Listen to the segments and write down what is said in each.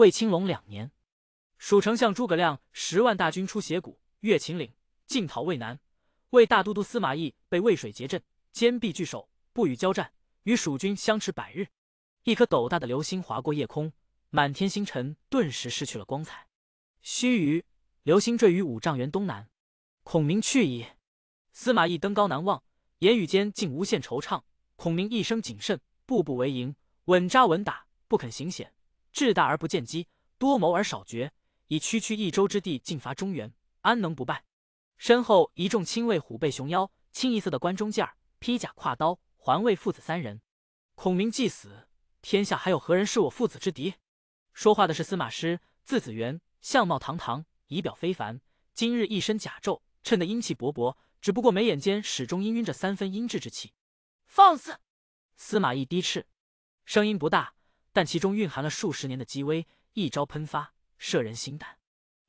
魏青龙两年，蜀丞相诸葛亮十万大军出斜谷，越秦岭，进讨魏南。魏大都督司马懿被渭水截阵，坚壁拒守，不与交战，与蜀军相持百日。一颗斗大的流星划过夜空，满天星辰顿时失去了光彩。须臾，流星坠于五丈原东南。孔明去矣。司马懿登高难望，言语间竟无限惆怅。孔明一生谨慎，步步为营，稳扎稳打，不肯行险。志大而不见机，多谋而少决，以区区一州之地进伐中原，安能不败？身后一众亲卫虎背熊腰，清一色的关中剑，披甲跨刀，环卫父子三人。孔明既死，天下还有何人是我父子之敌？说话的是司马师，字子元，相貌堂堂，仪表非凡。今日一身甲胄，衬得英气勃勃。只不过眉眼间始终氤氲着三分阴质之气。放肆！司马懿低斥，声音不大。但其中蕴含了数十年的积威，一招喷发，摄人心胆。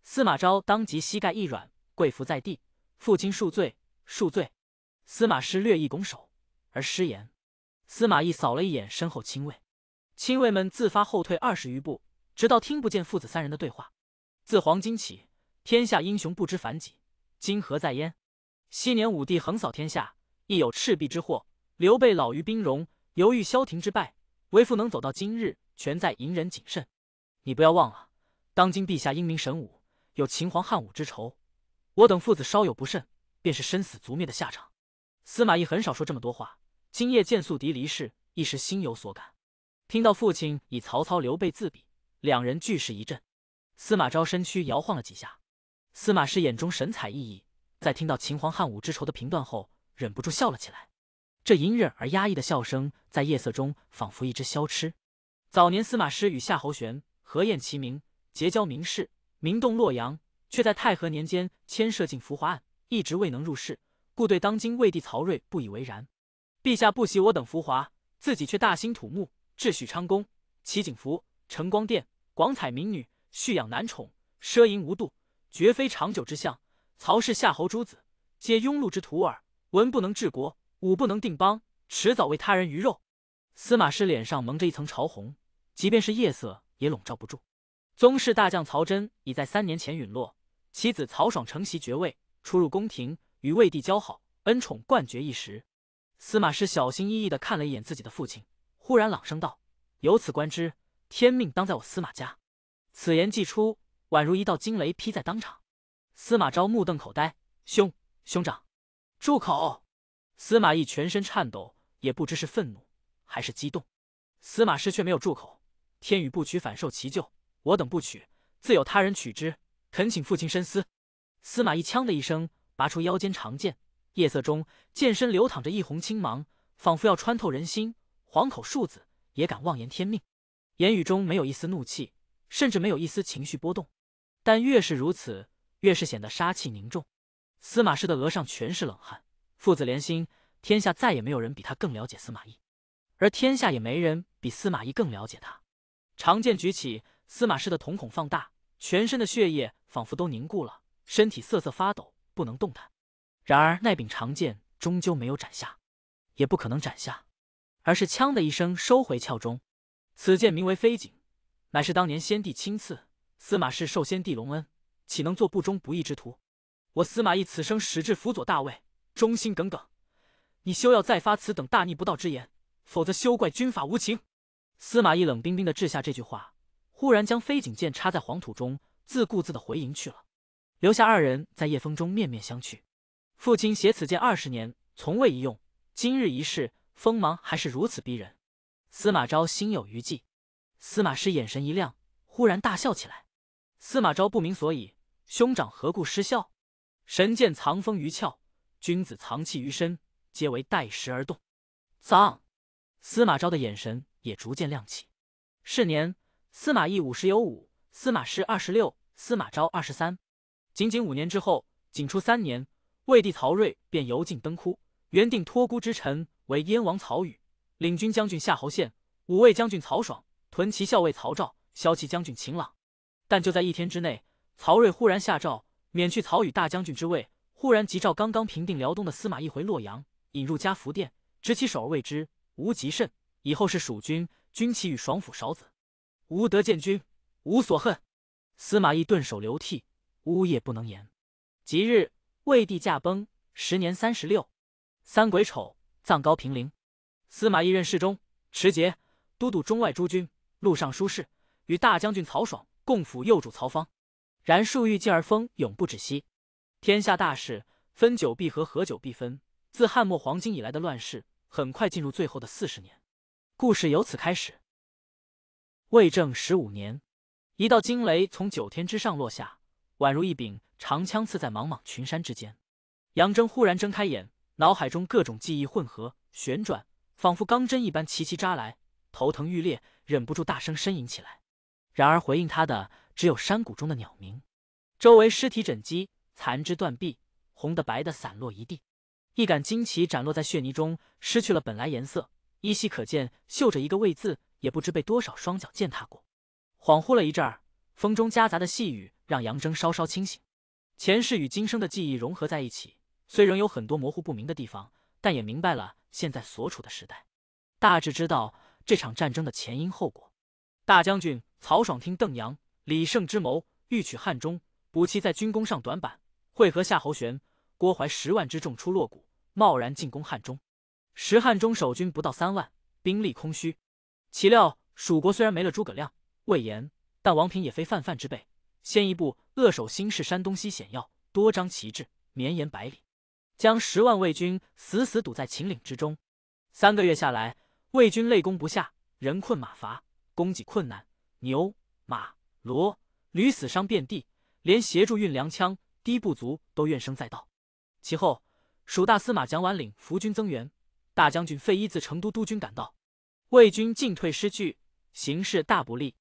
司马昭当即膝盖一软，跪伏在地：“父亲恕罪，恕罪。”司马师略一拱手，而失言。司马懿扫了一眼身后亲卫，亲卫们自发后退二十余步，直到听不见父子三人的对话。自黄巾起，天下英雄不知凡几，今何在焉？昔年武帝横扫天下，亦有赤壁之祸；刘备老于兵戎，犹豫消亭之败。为父能走到今日，全在隐忍谨慎。你不要忘了，当今陛下英明神武，有秦皇汉武之仇。我等父子稍有不慎，便是身死族灭的下场。司马懿很少说这么多话，今夜见宿敌离世，一时心有所感。听到父亲以曹操、刘备自比，两人俱是一震。司马昭身躯摇晃了几下，司马师眼中神采奕奕，在听到秦皇汉武之仇的评断后，忍不住笑了起来。这隐忍而压抑的笑声，在夜色中仿佛一只消痴。早年司马师与夏侯玄、合宴齐名，结交名士，名动洛阳，却在太和年间牵涉进浮华案，一直未能入仕，故对当今魏帝曹睿不以为然。陛下不喜我等浮华，自己却大兴土木，置许昌宫、齐景福、承光殿，广采民女，蓄养男宠，奢淫无度，绝非长久之相。曹氏、夏侯诸子，皆庸碌之徒耳，文不能治国。吾不能定邦，迟早为他人鱼肉。司马师脸上蒙着一层潮红，即便是夜色也笼罩不住。宗室大将曹真已在三年前陨落，其子曹爽承袭爵位，出入宫廷，与魏帝交好，恩宠冠绝一时。司马师小心翼翼地看了一眼自己的父亲，忽然朗声道：“由此观之，天命当在我司马家。”此言既出，宛如一道惊雷劈在当场。司马昭目瞪口呆：“兄兄长，住口！”司马懿全身颤抖，也不知是愤怒还是激动。司马师却没有住口：“天宇不取，反受其咎；我等不取，自有他人取之。恳请父亲深思。”司马懿“锵”的一声，拔出腰间长剑，夜色中剑身流淌着一泓青芒，仿佛要穿透人心。黄口竖子也敢妄言天命？言语中没有一丝怒气，甚至没有一丝情绪波动，但越是如此，越是显得杀气凝重。司马师的额上全是冷汗。父子连心，天下再也没有人比他更了解司马懿，而天下也没人比司马懿更了解他。长剑举起，司马氏的瞳孔放大，全身的血液仿佛都凝固了，身体瑟瑟发抖，不能动弹。然而那柄长剑终究没有斩下，也不可能斩下，而是“锵”的一声收回鞘中。此剑名为飞景，乃是当年先帝亲赐。司马氏受先帝隆恩，岂能做不忠不义之徒？我司马懿此生始至辅佐大魏。忠心耿耿，你休要再发此等大逆不道之言，否则休怪军法无情。司马懿冷冰冰的掷下这句话，忽然将飞景剑插在黄土中，自顾自的回营去了，留下二人在夜风中面面相觑。父亲携此剑二十年，从未一用，今日一试，锋芒还是如此逼人。司马昭心有余悸。司马师眼神一亮，忽然大笑起来。司马昭不明所以，兄长何故失笑？神剑藏锋于鞘。君子藏器于身，皆为待时而动。藏司马昭的眼神也逐渐亮起。是年，司马懿五十有五，司马师二十六，司马昭二十三。仅仅五年之后，仅出三年，魏帝曹睿便油尽灯枯。原定托孤之臣为燕王曹宇、领军将军夏侯宪，五位将军曹爽、屯骑校尉曹肇、骁骑将军秦朗。但就在一天之内，曹睿忽然下诏，免去曹宇大将军之位。忽然急召刚刚平定辽东的司马懿回洛阳，引入嘉福殿，执其手而谓之：“吾极甚，以后是蜀军军旗与爽府少子，吾得见君，无所恨。”司马懿顿首流涕，呜咽不能言。即日，魏帝驾崩，时年三十六。三鬼丑葬高平陵，司马懿任侍中、持节、都督中外诸军、录尚书事，与大将军曹爽共辅幼主曹芳。然树欲静而风永不止息。天下大事，分久必合，合久必分。自汉末黄金以来的乱世，很快进入最后的四十年。故事由此开始。魏正十五年，一道惊雷从九天之上落下，宛如一柄长枪刺在茫茫群山之间。杨峥忽然睁开眼，脑海中各种记忆混合旋转，仿佛钢针一般齐齐扎来，头疼欲裂，忍不住大声呻吟起来。然而回应他的只有山谷中的鸟鸣，周围尸体枕鸡。残肢断臂，红的白的散落一地，一杆旌旗展落在血泥中，失去了本来颜色，依稀可见绣着一个“魏”字，也不知被多少双脚践踏过。恍惚了一阵儿，风中夹杂的细雨让杨征稍稍清醒，前世与今生的记忆融合在一起，虽仍有很多模糊不明的地方，但也明白了现在所处的时代，大致知道这场战争的前因后果。大将军曹爽听邓阳、李胜之谋，欲取汉中，补齐在军功上短板。会合夏侯玄、郭淮十万之众出洛谷，贸然进攻汉中。时汉中守军不到三万，兵力空虚。岂料蜀国虽然没了诸葛亮、魏延，但王平也非泛泛之辈，先一步扼守新市山东西险要，多张旗帜，绵延百里，将十万魏军死死堵在秦岭之中。三个月下来，魏军累攻不下，人困马乏，供给困难，牛马骡驴死伤遍地，连协助运粮枪。低不足都怨声载道。其后，蜀大司马蒋琬领伏军增援，大将军费祎自成都督军赶到，魏军进退失据，形势大不利。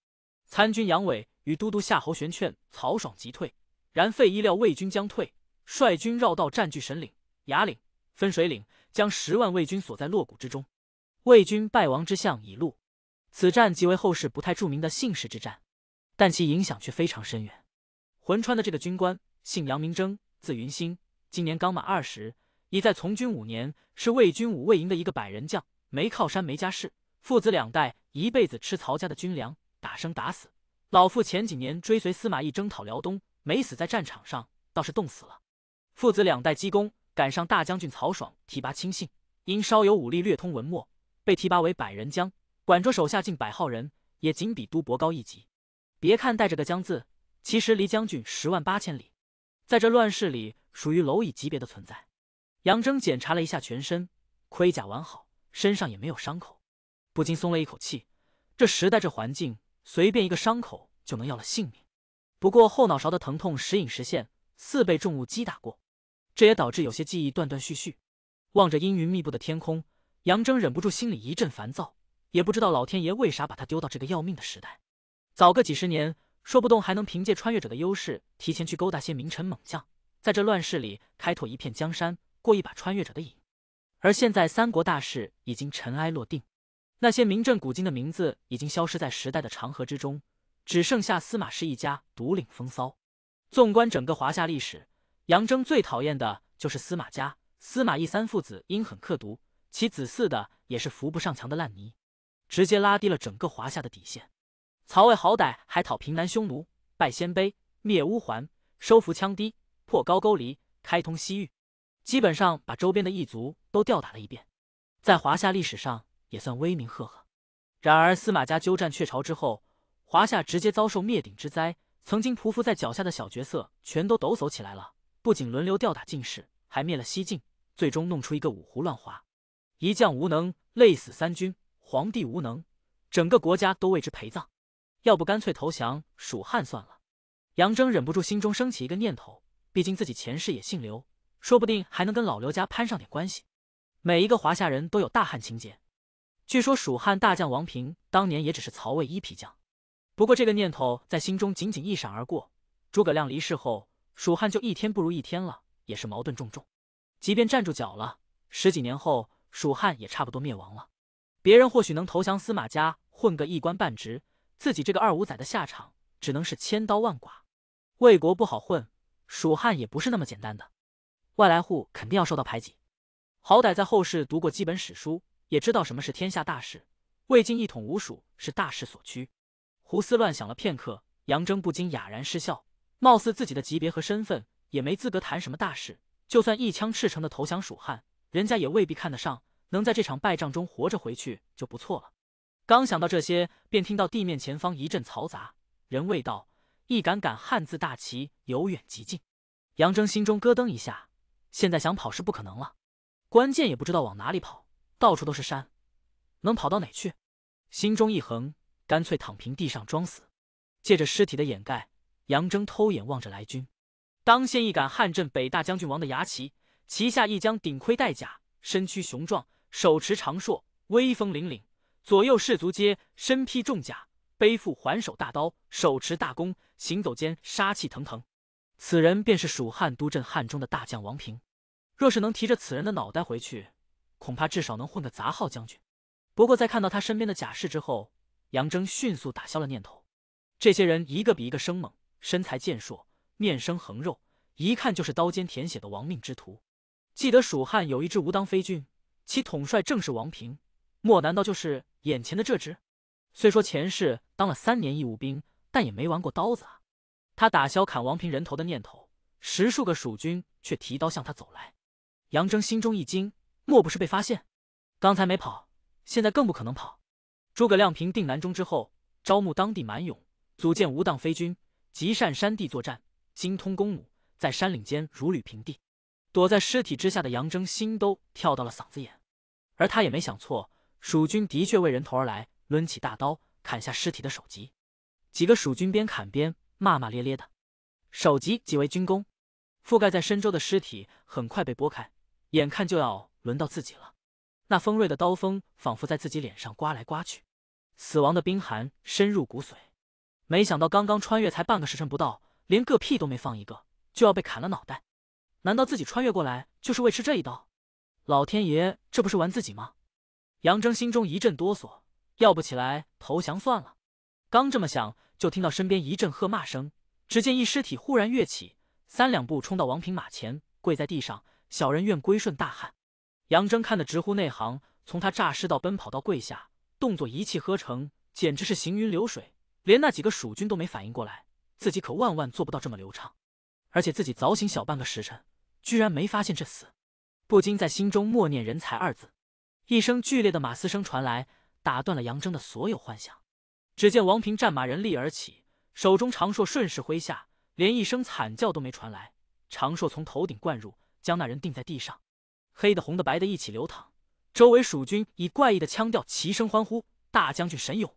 参军杨伟与都督夏侯玄劝曹爽急退，然费祎料魏军将退，率军绕道占据神岭、崖岭、分水岭，将十万魏军锁在洛谷之中。魏军败亡之象已露。此战即为后世不太著名的信誓之战，但其影响却非常深远。魂川的这个军官。姓杨，名征，字云星，今年刚满二十，已在从军五年，是魏军五卫营的一个百人将，没靠山，没家世，父子两代一辈子吃曹家的军粮，打生打死。老父前几年追随司马懿征讨辽东，没死在战场上，倒是冻死了。父子两代积功，赶上大将军曹爽提拔亲信，因稍有武力略通文墨，被提拔为百人将，管着手下近百号人，也仅比都伯高一级。别看带着个将字，其实离将军十万八千里。在这乱世里，属于蝼蚁级别的存在。杨铮检查了一下全身，盔甲完好，身上也没有伤口，不禁松了一口气。这时代这环境，随便一个伤口就能要了性命。不过后脑勺的疼痛时隐时现，似被重物击打过，这也导致有些记忆断断续续。望着阴云密布的天空，杨铮忍不住心里一阵烦躁，也不知道老天爷为啥把他丢到这个要命的时代。早个几十年。说不动，还能凭借穿越者的优势，提前去勾搭些名臣猛将，在这乱世里开拓一片江山，过一把穿越者的瘾。而现在三国大势已经尘埃落定，那些名震古今的名字已经消失在时代的长河之中，只剩下司马氏一家独领风骚。纵观整个华夏历史，杨征最讨厌的就是司马家。司马懿三父子阴狠刻毒，其子嗣的也是扶不上墙的烂泥，直接拉低了整个华夏的底线。曹魏好歹还讨平南匈奴、拜鲜卑、灭乌桓、收服羌氐、破高句丽，开通西域，基本上把周边的异族都吊打了一遍，在华夏历史上也算威名赫赫。然而司马家鸠占鹊巢之后，华夏直接遭受灭顶之灾，曾经匍匐在脚下的小角色全都抖擞起来了，不仅轮流吊打进士，还灭了西晋，最终弄出一个五胡乱华。一将无能，累死三军；皇帝无能，整个国家都为之陪葬。要不干脆投降蜀汉算了。杨征忍不住心中升起一个念头，毕竟自己前世也姓刘，说不定还能跟老刘家攀上点关系。每一个华夏人都有大汉情节。据说蜀汉大将王平当年也只是曹魏一皮将。不过这个念头在心中仅仅一闪而过。诸葛亮离世后，蜀汉就一天不如一天了，也是矛盾重重。即便站住脚了，十几年后蜀汉也差不多灭亡了。别人或许能投降司马家混个一官半职。自己这个二五仔的下场，只能是千刀万剐。魏国不好混，蜀汉也不是那么简单的，外来户肯定要受到排挤。好歹在后世读过几本史书，也知道什么是天下大事。魏晋一统五蜀是大势所趋。胡思乱想了片刻，杨征不禁哑然失笑。貌似自己的级别和身份，也没资格谈什么大事。就算一腔赤诚的投降蜀汉，人家也未必看得上。能在这场败仗中活着回去就不错了。刚想到这些，便听到地面前方一阵嘈杂，人未到，一杆杆汉字大旗由远及近。杨峥心中咯噔一下，现在想跑是不可能了，关键也不知道往哪里跑，到处都是山，能跑到哪去？心中一横，干脆躺平地上装死，借着尸体的掩盖，杨峥偷眼望着来军，当先一杆汉镇北大将军王的牙旗，旗下一将顶盔戴甲，身躯雄壮，手持长槊，威风凛凛。左右士卒皆身披重甲，背负还手大刀，手持大弓，行走间杀气腾腾。此人便是蜀汉都镇汉中的大将王平。若是能提着此人的脑袋回去，恐怕至少能混个杂号将军。不过在看到他身边的甲士之后，杨征迅速打消了念头。这些人一个比一个生猛，身材健硕，面生横肉，一看就是刀尖舔血的亡命之徒。记得蜀汉有一支无当飞军，其统帅正是王平。莫难道就是眼前的这只？虽说前世当了三年义务兵，但也没玩过刀子啊！他打消砍王平人头的念头，十数个蜀军却提刀向他走来。杨征心中一惊，莫不是被发现？刚才没跑，现在更不可能跑。诸葛亮平定南中之后，招募当地蛮勇，组建无当飞军，极善山地作战，精通弓弩，在山岭间如履平地。躲在尸体之下的杨征心都跳到了嗓子眼，而他也没想错。蜀军的确为人头而来，抡起大刀砍下尸体的首级。几个蜀军边砍边骂骂咧咧的。首级即为军功。覆盖在身周的尸体很快被拨开，眼看就要轮到自己了。那锋锐的刀锋仿佛在自己脸上刮来刮去，死亡的冰寒深入骨髓。没想到刚刚穿越才半个时辰不到，连个屁都没放一个，就要被砍了脑袋。难道自己穿越过来就是为吃这一刀？老天爷这不是玩自己吗？杨铮心中一阵哆嗦，要不起来投降算了。刚这么想，就听到身边一阵喝骂声。只见一尸体忽然跃起，三两步冲到王平马前，跪在地上：“小人愿归顺大汉。”杨铮看得直呼内行。从他诈尸到奔跑，到跪下，动作一气呵成，简直是行云流水，连那几个蜀军都没反应过来。自己可万万做不到这么流畅，而且自己早醒小半个时辰，居然没发现这厮，不禁在心中默念“人才”二字。一声剧烈的马嘶声传来，打断了杨铮的所有幻想。只见王平战马人立而起，手中长槊顺势挥下，连一声惨叫都没传来。长槊从头顶灌入，将那人钉在地上。黑的、红的、白的一起流淌。周围蜀军以怪异的腔调齐声欢呼：“大将军神勇！”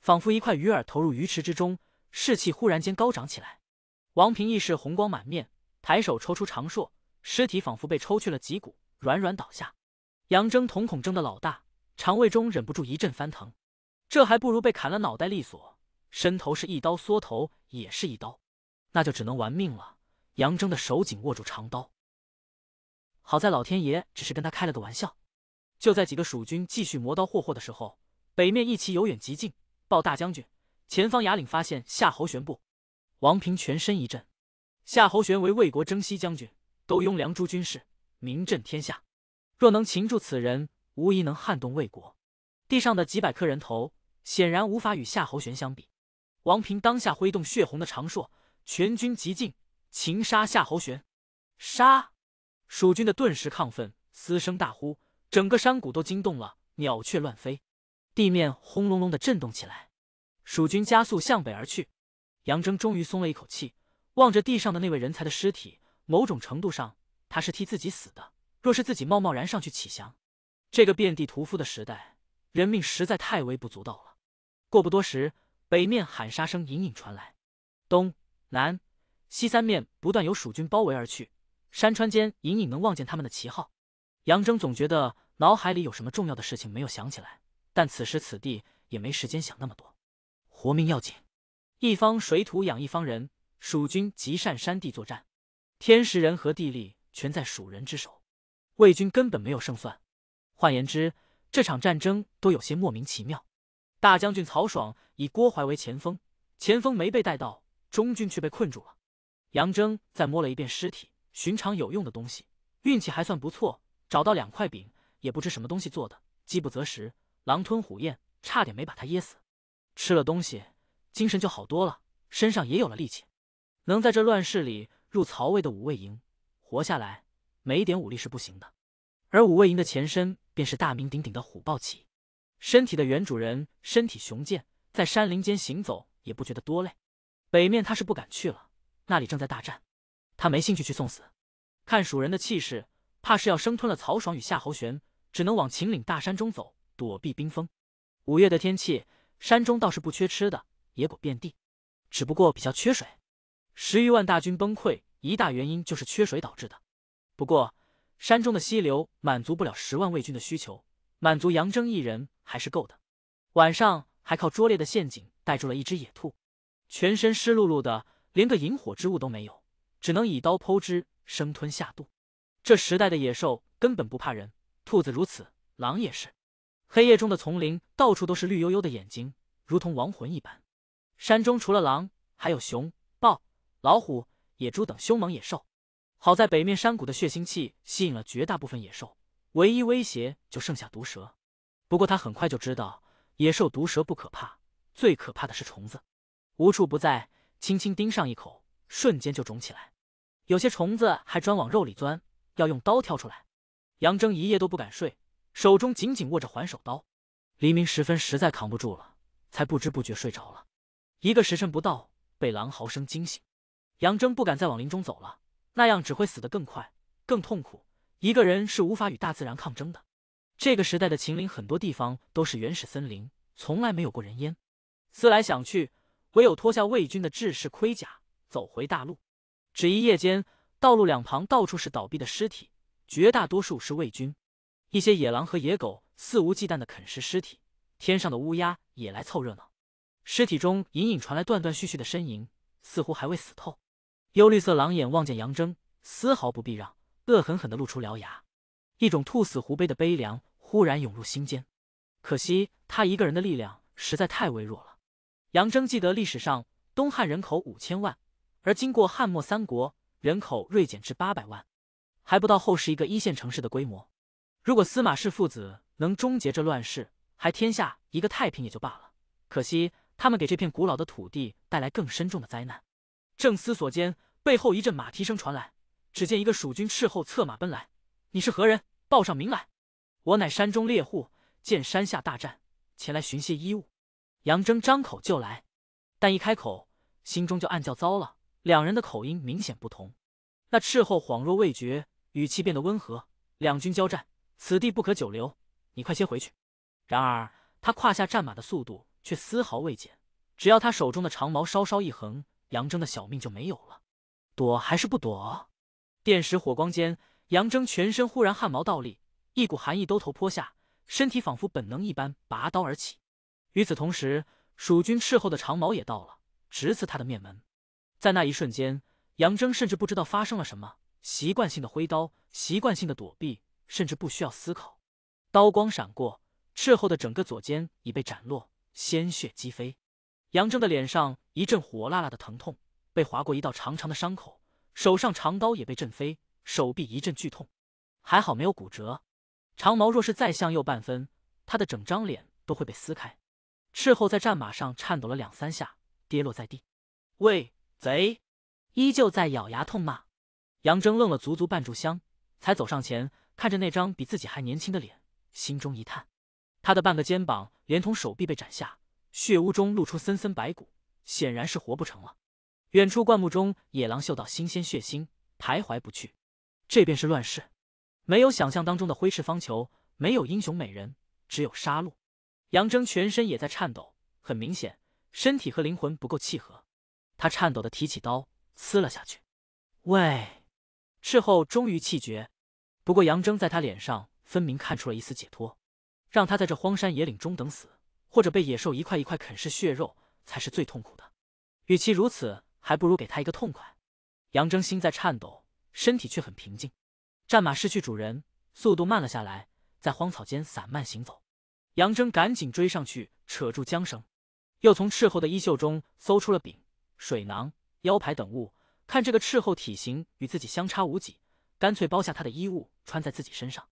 仿佛一块鱼饵投入鱼池之中，士气忽然间高涨起来。王平亦是红光满面，抬手抽出长槊，尸体仿佛被抽去了脊骨，软软倒下。杨征瞳孔睁得老大，肠胃中忍不住一阵翻腾，这还不如被砍了脑袋利索。伸头是一刀，缩头也是一刀，那就只能玩命了。杨征的手紧握住长刀。好在老天爷只是跟他开了个玩笑。就在几个蜀军继续磨刀霍霍的时候，北面一骑由远及近，报大将军，前方崖岭发现夏侯玄部。王平全身一震，夏侯玄为魏国征西将军，都雍凉诸军事，名震天下。若能擒住此人，无疑能撼动魏国。地上的几百颗人头显然无法与夏侯玄相比。王平当下挥动血红的长槊，全军急进，擒杀夏侯玄。杀！蜀军的顿时亢奋，嘶声大呼，整个山谷都惊动了，鸟雀乱飞，地面轰隆隆的震动起来。蜀军加速向北而去。杨征终于松了一口气，望着地上的那位人才的尸体，某种程度上，他是替自己死的。若是自己贸贸然上去乞降，这个遍地屠夫的时代，人命实在太微不足道了。过不多时，北面喊杀声隐隐传来，东南西三面不断有蜀军包围而去，山川间隐隐能望见他们的旗号。杨征总觉得脑海里有什么重要的事情没有想起来，但此时此地也没时间想那么多，活命要紧。一方水土养一方人，蜀军极善山地作战，天时人和地利全在蜀人之手。魏军根本没有胜算，换言之，这场战争都有些莫名其妙。大将军曹爽以郭淮为前锋，前锋没被带到，中军却被困住了。杨征再摸了一遍尸体，寻常有用的东西，运气还算不错，找到两块饼，也不知什么东西做的，饥不择食，狼吞虎咽，差点没把他噎死。吃了东西，精神就好多了，身上也有了力气，能在这乱世里入曹魏的五卫营，活下来。没点武力是不行的，而武卫营的前身便是大名鼎鼎的虎豹骑，身体的原主人身体雄健，在山林间行走也不觉得多累。北面他是不敢去了，那里正在大战，他没兴趣去送死。看蜀人的气势，怕是要生吞了曹爽与夏侯玄，只能往秦岭大山中走，躲避冰封。五月的天气，山中倒是不缺吃的，野果遍地，只不过比较缺水。十余万大军崩溃，一大原因就是缺水导致的。不过，山中的溪流满足不了十万魏军的需求，满足杨征一人还是够的。晚上还靠拙劣的陷阱逮住了一只野兔，全身湿漉漉的，连个引火之物都没有，只能以刀剖之，生吞下肚。这时代的野兽根本不怕人，兔子如此，狼也是。黑夜中的丛林到处都是绿油油的眼睛，如同亡魂一般。山中除了狼，还有熊、豹、老虎、野猪等凶猛野兽。好在北面山谷的血腥气吸引了绝大部分野兽，唯一威胁就剩下毒蛇。不过他很快就知道，野兽毒蛇不可怕，最可怕的是虫子，无处不在，轻轻叮上一口，瞬间就肿起来。有些虫子还专往肉里钻，要用刀挑出来。杨峥一夜都不敢睡，手中紧紧握着还手刀。黎明时分，实在扛不住了，才不知不觉睡着了。一个时辰不到，被狼嚎声惊醒，杨峥不敢再往林中走了。那样只会死得更快、更痛苦。一个人是无法与大自然抗争的。这个时代的秦岭很多地方都是原始森林，从来没有过人烟。思来想去，唯有脱下魏军的制式盔甲，走回大陆。只一夜间，道路两旁到处是倒闭的尸体，绝大多数是魏军。一些野狼和野狗肆无忌惮地啃食尸体，天上的乌鸦也来凑热闹。尸体中隐隐传来断断续续的呻吟，似乎还未死透。幽绿色狼眼望见杨峥，丝毫不避让，恶狠狠的露出獠牙。一种兔死狐悲的悲凉忽然涌入心间。可惜他一个人的力量实在太微弱了。杨峥记得历史上东汉人口五千万，而经过汉末三国，人口锐减至八百万，还不到后世一个一线城市的规模。如果司马氏父子能终结这乱世，还天下一个太平也就罢了。可惜他们给这片古老的土地带来更深重的灾难。正思索间，背后一阵马蹄声传来。只见一个蜀军斥候策马奔来：“你是何人？报上名来！”“我乃山中猎户，见山下大战，前来寻些衣物。”杨征张口就来，但一开口，心中就暗叫糟了。两人的口音明显不同。那斥候恍若未觉，语气变得温和：“两军交战，此地不可久留，你快先回去。”然而他胯下战马的速度却丝毫未减，只要他手中的长矛稍稍一横。杨铮的小命就没有了，躲还是不躲？电石火光间，杨铮全身忽然汗毛倒立，一股寒意兜头泼下，身体仿佛本能一般拔刀而起。与此同时，蜀军斥候的长矛也到了，直刺他的面门。在那一瞬间，杨铮甚至不知道发生了什么，习惯性的挥刀，习惯性的躲避，甚至不需要思考。刀光闪过，斥候的整个左肩已被斩落，鲜血击飞。杨铮的脸上。一阵火辣辣的疼痛，被划过一道长长的伤口，手上长刀也被震飞，手臂一阵剧痛，还好没有骨折。长矛若是再向右半分，他的整张脸都会被撕开。赤候在战马上颤抖了两三下，跌落在地，喂贼！依旧在咬牙痛骂。杨铮愣了足足半炷香，才走上前，看着那张比自己还年轻的脸，心中一叹。他的半个肩膀连同手臂被斩下，血污中露出森森白骨。显然是活不成了。远处灌木中，野狼嗅到新鲜血腥，徘徊不去。这便是乱世，没有想象当中的挥斥方遒，没有英雄美人，只有杀戮。杨铮全身也在颤抖，很明显，身体和灵魂不够契合。他颤抖的提起刀，刺了下去。喂！事后终于气绝。不过杨铮在他脸上分明看出了一丝解脱，让他在这荒山野岭中等死，或者被野兽一块一块啃噬血肉。才是最痛苦的，与其如此，还不如给他一个痛快。杨征心在颤抖，身体却很平静。战马失去主人，速度慢了下来，在荒草间散漫行走。杨征赶紧追上去，扯住缰绳，又从斥候的衣袖中搜出了饼、水囊、腰牌等物。看这个斥候体型与自己相差无几，干脆包下他的衣物穿在自己身上。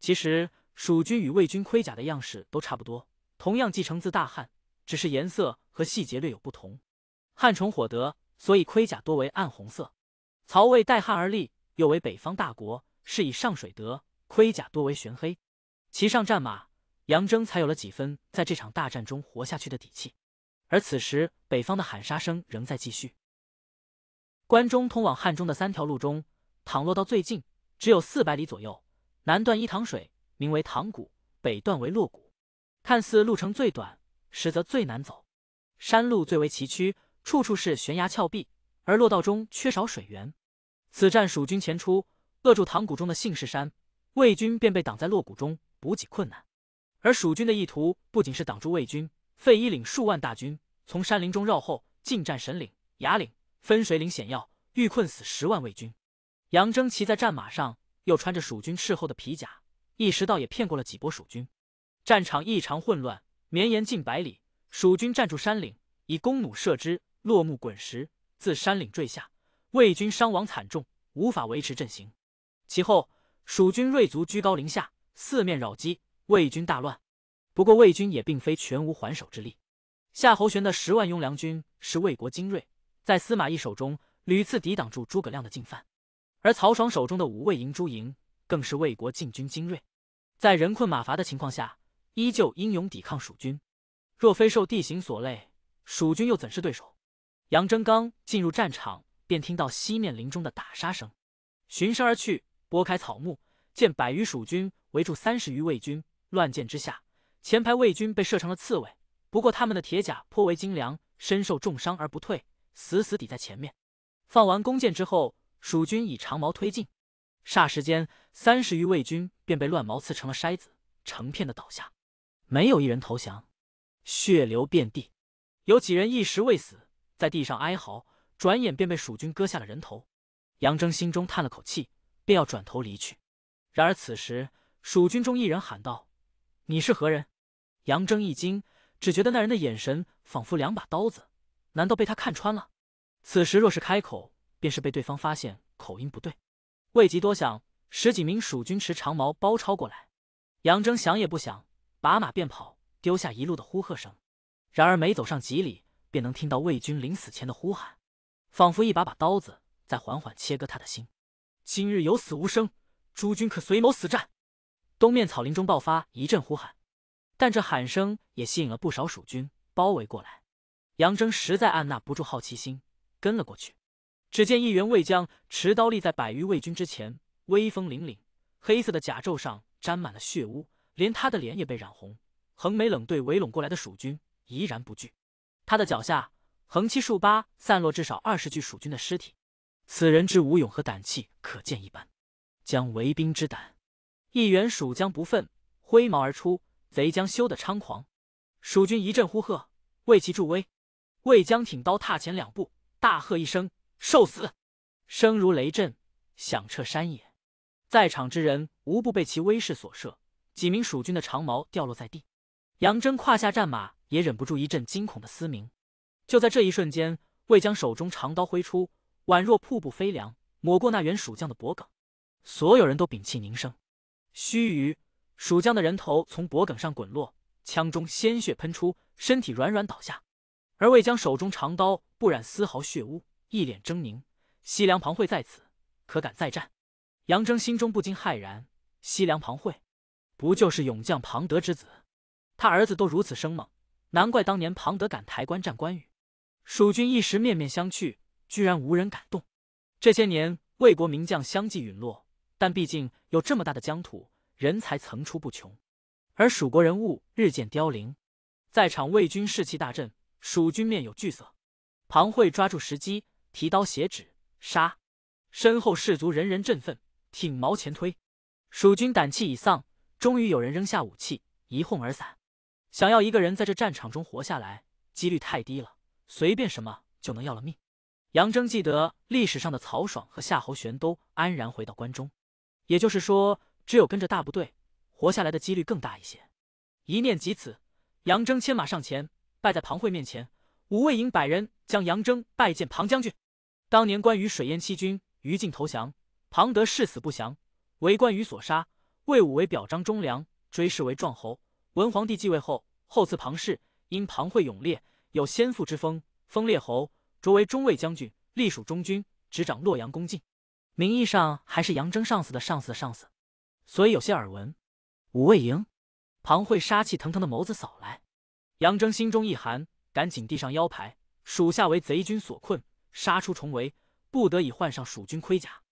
其实，蜀军与魏军盔甲的样式都差不多，同样继承自大汉。只是颜色和细节略有不同。汉崇火德，所以盔甲多为暗红色。曹魏代汉而立，又为北方大国，是以上水德，盔甲多为玄黑。骑上战马，杨征才有了几分在这场大战中活下去的底气。而此时，北方的喊杀声仍在继续。关中通往汉中的三条路中，倘若到最近，只有四百里左右。南段一塘水，名为唐谷；北段为洛谷，看似路程最短。实则最难走，山路最为崎岖，处处是悬崖峭壁，而落道中缺少水源。此战蜀军前出，扼住唐谷中的信氏山，魏军便被挡在落谷中，补给困难。而蜀军的意图不仅是挡住魏军，费祎领数万大军从山林中绕后，进占神岭、崖岭、分水岭险要，欲困死十万魏军。杨征骑在战马上，又穿着蜀军斥候的皮甲，一时倒也骗过了几波蜀军。战场异常混乱。绵延近百里，蜀军占住山岭，以弓弩射之，落木滚石自山岭坠下，魏军伤亡惨重，无法维持阵型。其后，蜀军锐卒居高临下，四面扰击，魏军大乱。不过，魏军也并非全无还手之力。夏侯玄的十万雍凉军是魏国精锐，在司马懿手中屡次抵挡住诸葛亮的进犯；而曹爽手中的五魏营、朱营更是魏国禁军精锐，在人困马乏的情况下。依旧英勇抵抗蜀军，若非受地形所累，蜀军又怎是对手？杨征刚进入战场，便听到西面林中的打杀声，循声而去，拨开草木，见百余蜀军围住三十余魏军，乱箭之下，前排魏军被射成了刺猬，不过他们的铁甲颇为精良，身受重伤而不退，死死抵在前面。放完弓箭之后，蜀军以长矛推进，霎时间，三十余魏军便被乱矛刺成了筛子，成片的倒下。没有一人投降，血流遍地，有几人一时未死，在地上哀嚎，转眼便被蜀军割下了人头。杨征心中叹了口气，便要转头离去。然而此时，蜀军中一人喊道：“你是何人？”杨征一惊，只觉得那人的眼神仿佛两把刀子，难道被他看穿了？此时若是开口，便是被对方发现口音不对。未及多想，十几名蜀军持长矛包抄过来。杨征想也不想。拔马便跑，丢下一路的呼喝声。然而没走上几里，便能听到魏军临死前的呼喊，仿佛一把把刀子在缓缓切割他的心。今日有死无生，诸君可随某死战！东面草林中爆发一阵呼喊，但这喊声也吸引了不少蜀军包围过来。杨征实在按捺不住好奇心，跟了过去。只见一员魏将持刀立在百余魏军之前，威风凛凛，黑色的甲胄上沾满了血污。连他的脸也被染红，横眉冷对围拢过来的蜀军，怡然不惧。他的脚下横七竖八散落至少二十具蜀军的尸体，此人之武勇和胆气可见一斑。将为兵之胆，一员蜀将不忿，挥矛而出，贼将羞得猖狂。蜀军一阵呼喝，为其助威。魏将挺刀踏前两步，大喝一声：“受死！”声如雷震，响彻山野。在场之人无不被其威势所慑。几名蜀军的长矛掉落在地，杨真胯下战马也忍不住一阵惊恐的嘶鸣。就在这一瞬间，魏将手中长刀挥出，宛若瀑布飞梁，抹过那员蜀将的脖颈。所有人都屏气凝声。须臾，蜀将的人头从脖颈上滚落，枪中鲜血喷出，身体软软倒下。而魏将手中长刀不染丝毫血污，一脸狰狞。西凉庞会在此，可敢再战？杨征心中不禁骇然：西凉庞会。不就是勇将庞德之子？他儿子都如此生猛，难怪当年庞德敢抬棺战关羽。蜀军一时面面相觑，居然无人敢动。这些年魏国名将相继陨落，但毕竟有这么大的疆土，人才层出不穷。而蜀国人物日渐凋零，在场魏军士气大振，蜀军面有惧色。庞会抓住时机，提刀挟指杀。身后士卒人人振奋，挺矛前推。蜀军胆气已丧。终于有人扔下武器，一哄而散。想要一个人在这战场中活下来，几率太低了，随便什么就能要了命。杨征记得历史上的曹爽和夏侯玄都安然回到关中，也就是说，只有跟着大部队，活下来的几率更大一些。一念及此，杨征牵马上前，拜在庞会面前。五卫营百人将杨征拜见庞将军。当年关羽水淹七军，于禁投降，庞德誓死不降，为关羽所杀。魏武为表彰忠良，追谥为壮侯。文皇帝继位后，后赐庞氏。因庞会勇烈，有先父之风，封列侯，擢为中卫将军，隶属中军，执掌洛阳宫禁。名义上还是杨征上司的上司的上司，所以有些耳闻。武卫营，庞会杀气腾腾的眸子扫来，杨征心中一寒，赶紧递上腰牌。属下为贼军所困，杀出重围，不得已换上蜀军盔甲。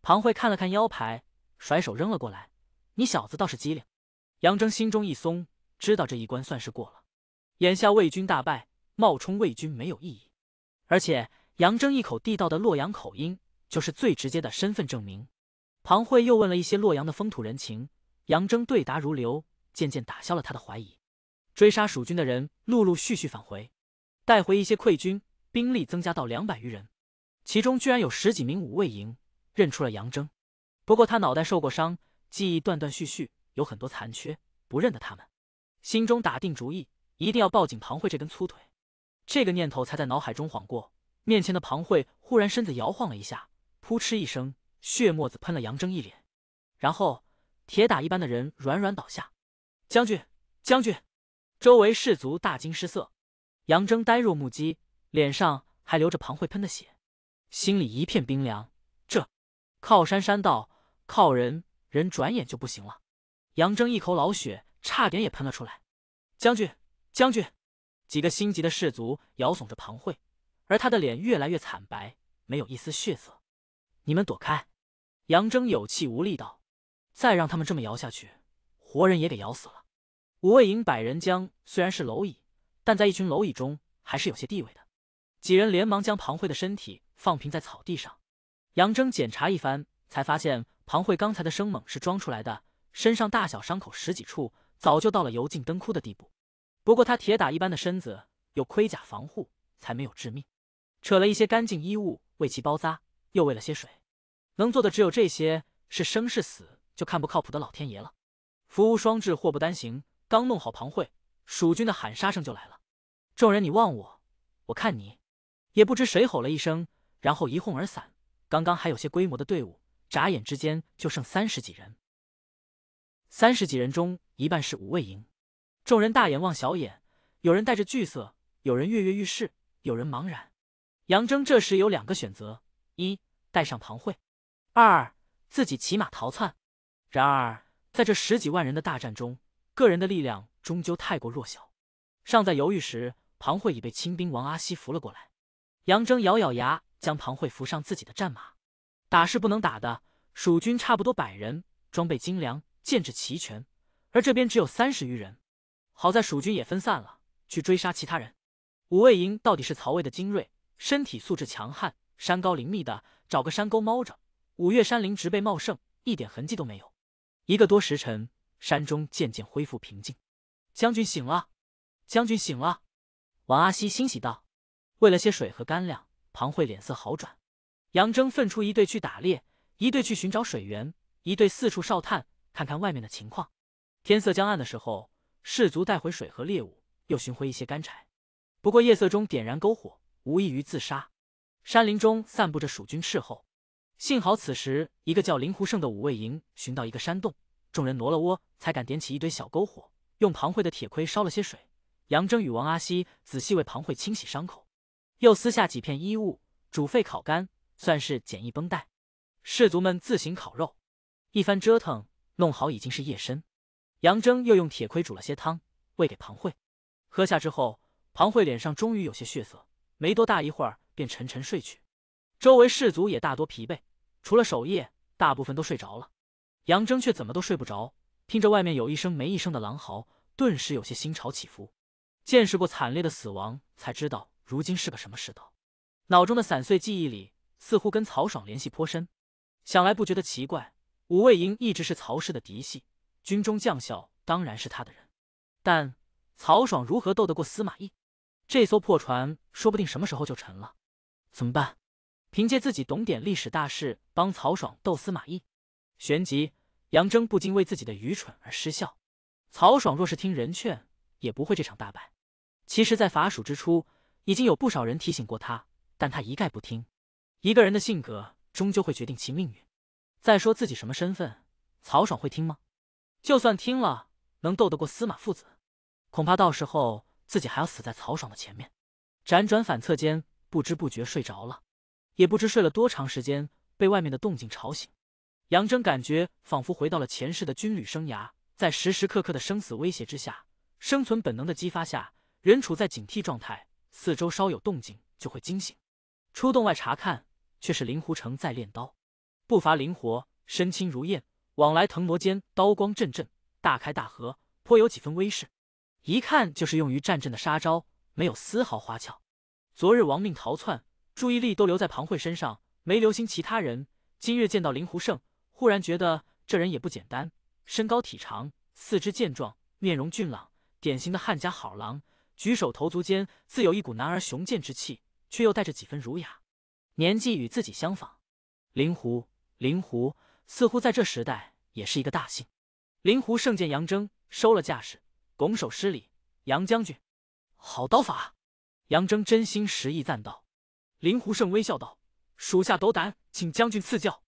庞会看了看腰牌，甩手扔了过来。你小子倒是机灵，杨征心中一松，知道这一关算是过了。眼下魏军大败，冒充魏军没有意义，而且杨征一口地道的洛阳口音，就是最直接的身份证明。庞慧又问了一些洛阳的风土人情，杨征对答如流，渐渐打消了他的怀疑。追杀蜀军的人陆陆续续返回，带回一些溃军，兵力增加到两百余人，其中居然有十几名五卫营认出了杨征，不过他脑袋受过伤。记忆断断续续，有很多残缺，不认得他们。心中打定主意，一定要抱紧庞慧这根粗腿。这个念头才在脑海中晃过，面前的庞慧忽然身子摇晃了一下，噗嗤一声，血沫子喷了杨铮一脸，然后铁打一般的人软软倒下。将军，将军！周围士卒大惊失色，杨铮呆若木鸡，脸上还流着庞慧喷的血，心里一片冰凉。这靠山山道，靠人。人转眼就不行了，杨峥一口老血差点也喷了出来。将军，将军！几个心急的士卒摇耸着庞慧，而他的脸越来越惨白，没有一丝血色。你们躲开！杨峥有气无力道：“再让他们这么摇下去，活人也给摇死了。”五位营百人将虽然是蝼蚁，但在一群蝼蚁中还是有些地位的。几人连忙将庞慧的身体放平在草地上，杨峥检查一番。才发现庞慧刚才的生猛是装出来的，身上大小伤口十几处，早就到了油尽灯枯的地步。不过他铁打一般的身子，有盔甲防护，才没有致命。扯了一些干净衣物为其包扎，又喂了些水，能做的只有这些。是生是死，就看不靠谱的老天爷了。福无双至，祸不单行。刚弄好庞慧，蜀军的喊杀声就来了。众人你望我，我看你，也不知谁吼了一声，然后一哄而散。刚刚还有些规模的队伍。眨眼之间就剩三十几人，三十几人中一半是五卫营。众人大眼望小眼，有人带着惧色，有人跃跃欲试，有人茫然。杨峥这时有两个选择：一，带上庞慧；二，自己骑马逃窜。然而在这十几万人的大战中，个人的力量终究太过弱小。尚在犹豫时，庞慧已被亲兵王阿西扶了过来。杨峥咬咬牙，将庞慧扶上自己的战马。打是不能打的，蜀军差不多百人，装备精良，建制齐全，而这边只有三十余人。好在蜀军也分散了，去追杀其他人。五卫营到底是曹魏的精锐，身体素质强悍，山高林密的，找个山沟猫着。五岳山林植被茂盛，一点痕迹都没有。一个多时辰，山中渐渐恢复平静。将军醒了，将军醒了！王阿西欣喜道。喂了些水和干粮，庞慧脸色好转。杨征分出一队去打猎，一队去寻找水源，一队四处哨探，看看外面的情况。天色将暗的时候，士卒带回水和猎物，又寻回一些干柴。不过夜色中点燃篝火，无异于自杀。山林中散布着蜀军斥候，幸好此时一个叫林胡胜的五卫营寻到一个山洞，众人挪了窝，才敢点起一堆小篝火，用庞慧的铁盔烧了些水。杨征与王阿西仔细为庞慧清洗伤口，又撕下几片衣物煮沸烤干。算是简易绷带，士卒们自行烤肉，一番折腾弄好已经是夜深。杨峥又用铁盔煮了些汤，喂给庞慧。喝下之后，庞慧脸上终于有些血色，没多大一会儿便沉沉睡去。周围士卒也大多疲惫，除了守夜，大部分都睡着了。杨峥却怎么都睡不着，听着外面有一声没一声的狼嚎，顿时有些心潮起伏。见识过惨烈的死亡，才知道如今是个什么世道。脑中的散碎记忆里。似乎跟曹爽联系颇深，想来不觉得奇怪。五卫营一直是曹氏的嫡系，军中将校当然是他的人。但曹爽如何斗得过司马懿？这艘破船说不定什么时候就沉了，怎么办？凭借自己懂点历史大事，帮曹爽斗司马懿？旋即，杨峥不禁为自己的愚蠢而失笑。曹爽若是听人劝，也不会这场大败。其实，在伐蜀之初，已经有不少人提醒过他，但他一概不听。一个人的性格终究会决定其命运。再说自己什么身份，曹爽会听吗？就算听了，能斗得过司马父子？恐怕到时候自己还要死在曹爽的前面。辗转反侧间，不知不觉睡着了，也不知睡了多长时间，被外面的动静吵醒。杨峥感觉仿佛回到了前世的军旅生涯，在时时刻刻的生死威胁之下，生存本能的激发下，人处在警惕状态，四周稍有动静就会惊醒。出洞外查看。却是令狐城在练刀，步伐灵活，身轻如燕，往来腾挪间，刀光阵阵，大开大合，颇有几分威势。一看就是用于战阵的杀招，没有丝毫花俏。昨日亡命逃窜，注意力都留在庞慧身上，没留心其他人。今日见到令狐胜，忽然觉得这人也不简单。身高体长，四肢健壮，面容俊朗，典型的汉家好郎。举手投足间，自有一股男儿雄健之气，却又带着几分儒雅。年纪与自己相仿，灵狐灵狐似乎在这时代也是一个大姓。灵狐圣见杨峥收了架势，拱手施礼：“杨将军，好刀法。”杨峥真心实意赞道。灵狐圣微笑道：“属下斗胆，请将军赐教。”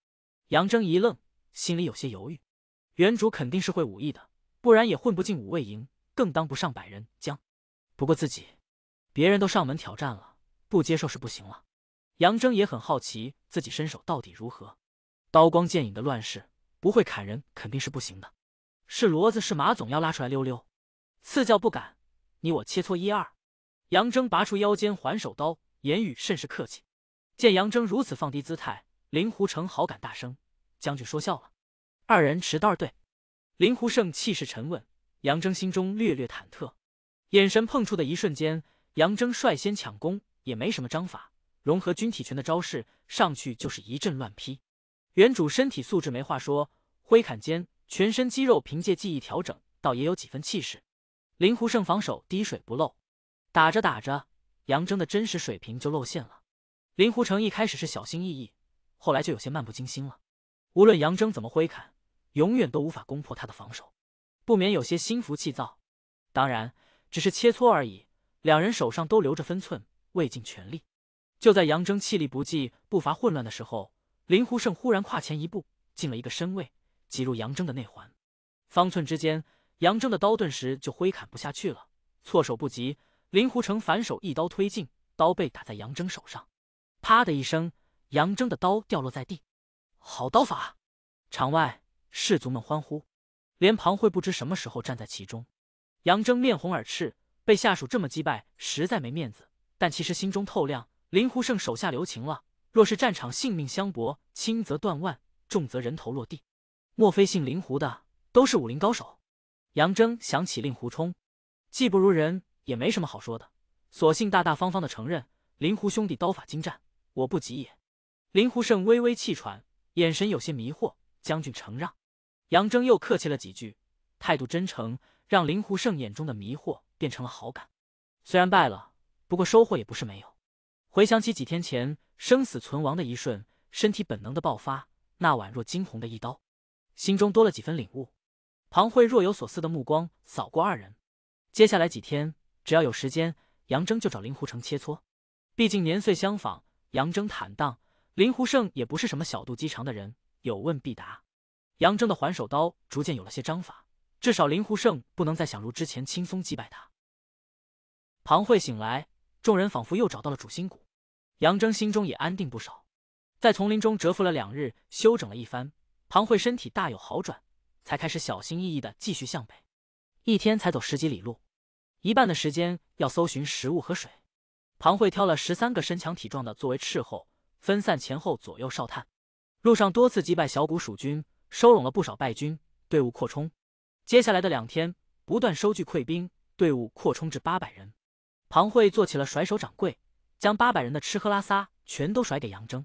杨峥一愣，心里有些犹豫。原主肯定是会武艺的，不然也混不进五卫营，更当不上百人将。不过自己，别人都上门挑战了，不接受是不行了。杨铮也很好奇自己身手到底如何，刀光剑影的乱世，不会砍人肯定是不行的。是骡子是马总要拉出来溜溜。赐教不敢，你我切磋一二。杨铮拔出腰间还手刀，言语甚是客气。见杨铮如此放低姿态，林狐成好感大生。将军说笑了。二人持刀而对，林狐胜气势沉稳，杨铮心中略略忐忑。眼神碰触的一瞬间，杨铮率先抢攻，也没什么章法。融合军体拳的招式，上去就是一阵乱劈。原主身体素质没话说，挥砍间全身肌肉凭借记忆调整，倒也有几分气势。令狐胜防守滴水不漏，打着打着，杨铮的真实水平就露馅了。令狐城一开始是小心翼翼，后来就有些漫不经心了。无论杨铮怎么挥砍，永远都无法攻破他的防守，不免有些心浮气躁。当然，只是切磋而已，两人手上都留着分寸，未尽全力。就在杨铮气力不济、步伐混乱的时候，林胡胜忽然跨前一步，进了一个身位，挤入杨铮的内环。方寸之间，杨铮的刀顿时就挥砍不下去了，措手不及。林胡成反手一刀推进，刀背打在杨铮手上，啪的一声，杨铮的刀掉落在地。好刀法！场外士卒们欢呼，连庞慧不知什么时候站在其中。杨铮面红耳赤，被下属这么击败，实在没面子。但其实心中透亮。林狐胜手下留情了，若是战场性命相搏，轻则断腕，重则人头落地。莫非姓林狐的都是武林高手？杨铮想起令狐冲，技不如人也没什么好说的，索性大大方方的承认。林狐兄弟刀法精湛，我不及也。林狐胜微微气喘，眼神有些迷惑。将军承让。杨铮又客气了几句，态度真诚，让林狐胜眼中的迷惑变成了好感。虽然败了，不过收获也不是没有。回想起几天前生死存亡的一瞬，身体本能的爆发，那宛若惊鸿的一刀，心中多了几分领悟。庞慧若有所思的目光扫过二人，接下来几天，只要有时间，杨峥就找林狐城切磋。毕竟年岁相仿，杨峥坦荡，林狐胜也不是什么小肚鸡肠的人，有问必答。杨峥的还手刀逐渐有了些章法，至少林狐胜不能再想如之前轻松击败他。庞慧醒来，众人仿佛又找到了主心骨。杨峥心中也安定不少，在丛林中蛰伏了两日，休整了一番，庞慧身体大有好转，才开始小心翼翼的继续向北，一天才走十几里路，一半的时间要搜寻食物和水。庞慧挑了十三个身强体壮的作为斥候，分散前后左右哨探，路上多次击败小股蜀军，收拢了不少败军，队伍扩充。接下来的两天，不断收据溃兵，队伍扩充至八百人，庞慧做起了甩手掌柜。将八百人的吃喝拉撒全都甩给杨征，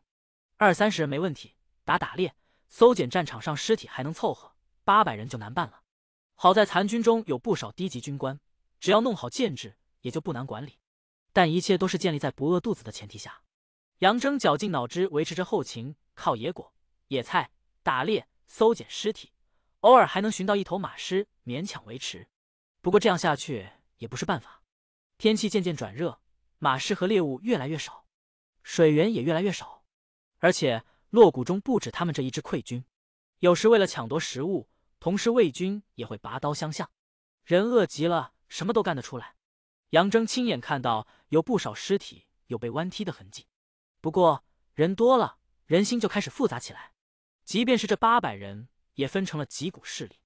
二三十人没问题，打打猎、搜捡战场上尸体还能凑合，八百人就难办了。好在残军中有不少低级军官，只要弄好建制，也就不难管理。但一切都是建立在不饿肚子的前提下。杨征绞尽脑汁维持着后勤，靠野果、野菜、打猎、搜捡尸体，偶尔还能寻到一头马尸，勉强维持。不过这样下去也不是办法。天气渐渐转热。马尸和猎物越来越少，水源也越来越少，而且落谷中不止他们这一支溃军。有时为了抢夺食物，同时魏军也会拔刀相向。人饿极了，什么都干得出来。杨征亲眼看到有不少尸体有被弯踢的痕迹。不过人多了，人心就开始复杂起来。即便是这八百人，也分成了几股势力：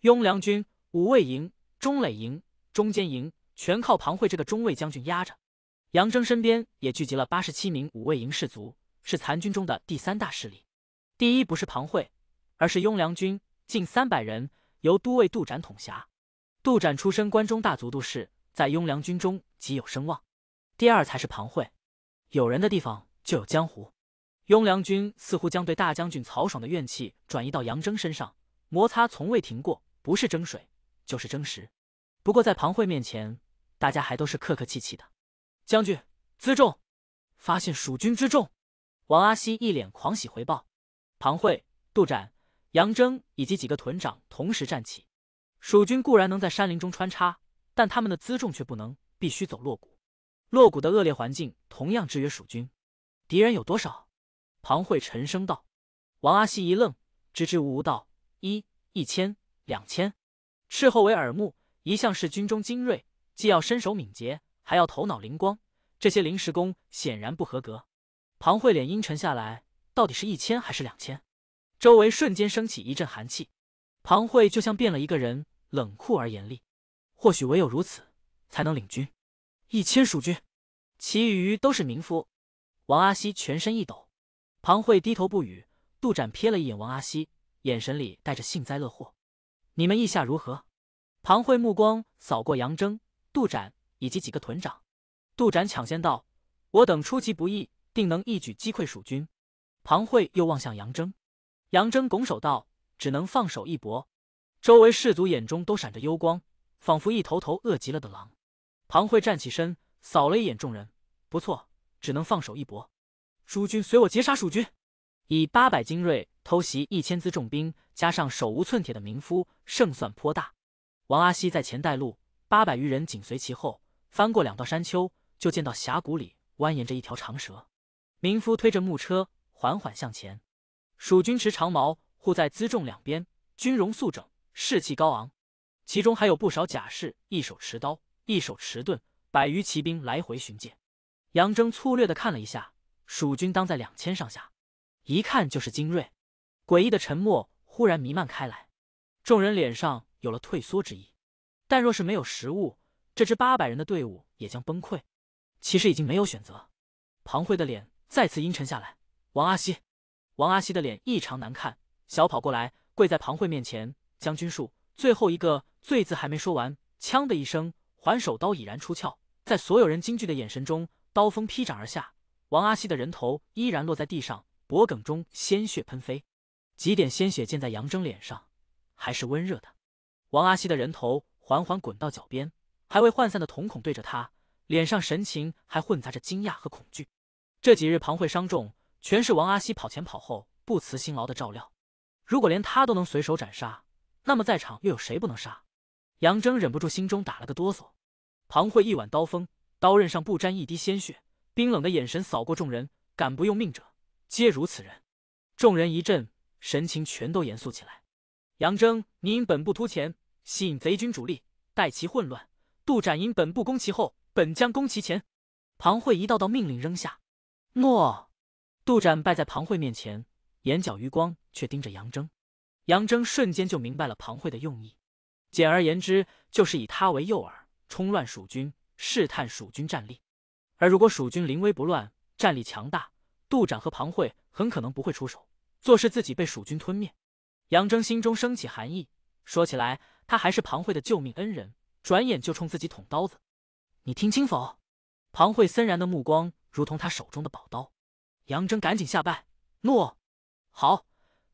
雍凉军、五卫营、中垒营、中间营，全靠庞会这个中卫将军压着。杨峥身边也聚集了八十七名五位营士卒，是残军中的第三大势力。第一不是庞会，而是雍凉军，近三百人，由都尉杜展统辖。杜展出身关中大族杜氏，在雍凉军中极有声望。第二才是庞会。有人的地方就有江湖，雍凉军似乎将对大将军曹爽的怨气转移到杨峥身上，摩擦从未停过，不是争水就是争食。不过在庞会面前，大家还都是客客气气的。将军辎重，发现蜀军辎重！王阿西一脸狂喜回报。庞慧、杜展、杨征以及几个屯长同时站起。蜀军固然能在山林中穿插，但他们的辎重却不能，必须走落谷。落谷的恶劣环境同样制约蜀军。敌人有多少？庞慧沉声道。王阿西一愣，支支吾吾道：一一千、两千。斥候为耳目，一向是军中精锐，既要身手敏捷。还要头脑灵光，这些临时工显然不合格。庞慧脸阴沉下来，到底是一千还是两千？周围瞬间升起一阵寒气，庞慧就像变了一个人，冷酷而严厉。或许唯有如此，才能领军。一千蜀军，其余都是民夫。王阿西全身一抖，庞慧低头不语。杜展瞥了一眼王阿西，眼神里带着幸灾乐祸。你们意下如何？庞慧目光扫过杨铮、杜展。以及几个屯长，杜展抢先道：“我等出其不意，定能一举击溃蜀军。”庞慧又望向杨征，杨征拱手道：“只能放手一搏。”周围士卒眼中都闪着幽光，仿佛一头头饿极了的狼。庞慧站起身，扫了一眼众人：“不错，只能放手一搏。诸军随我截杀蜀军，以八百精锐偷袭一千辎重兵，加上手无寸铁的民夫，胜算颇大。”王阿西在前带路，八百余人紧随其后。翻过两道山丘，就见到峡谷里蜿蜒着一条长蛇。民夫推着木车缓缓向前，蜀军持长矛护在辎重两边，军容肃整，士气高昂。其中还有不少甲士，一手持刀，一手持盾，百余骑兵来回巡检。杨征粗略的看了一下，蜀军当在两千上下，一看就是精锐。诡异的沉默忽然弥漫开来，众人脸上有了退缩之意。但若是没有食物，这支八百人的队伍也将崩溃。其实已经没有选择。庞慧的脸再次阴沉下来。王阿西，王阿西的脸异常难看，小跑过来，跪在庞慧面前。将军术最后一个“罪”字还没说完，枪的一声，还手刀已然出鞘，在所有人惊惧的眼神中，刀锋劈斩而下。王阿西的人头依然落在地上，脖颈中鲜血喷飞，几点鲜血溅在杨征脸上，还是温热的。王阿西的人头缓缓滚到脚边。还未涣散的瞳孔对着他，脸上神情还混杂着惊讶和恐惧。这几日庞会伤重，全是王阿西跑前跑后，不辞辛劳的照料。如果连他都能随手斩杀，那么在场又有谁不能杀？杨峥忍不住心中打了个哆嗦。庞会一挽刀锋，刀刃上不沾一滴鲜血，冰冷的眼神扫过众人，敢不用命者，皆如此人。众人一震，神情全都严肃起来。杨峥，你引本部突前，吸引贼军主力，待其混乱。杜展因本不攻其后，本将攻其前。庞慧一道道命令扔下。诺。杜展拜在庞慧面前，眼角余光却盯着杨峥。杨峥瞬间就明白了庞慧的用意，简而言之，就是以他为诱饵，冲乱蜀军，试探蜀军战力。而如果蜀军临危不乱，战力强大，杜展和庞慧很可能不会出手，坐视自己被蜀军吞灭。杨峥心中升起寒意。说起来，他还是庞慧的救命恩人。转眼就冲自己捅刀子，你听清否？庞慧森然的目光如同他手中的宝刀。杨峥赶紧下拜，诺。好，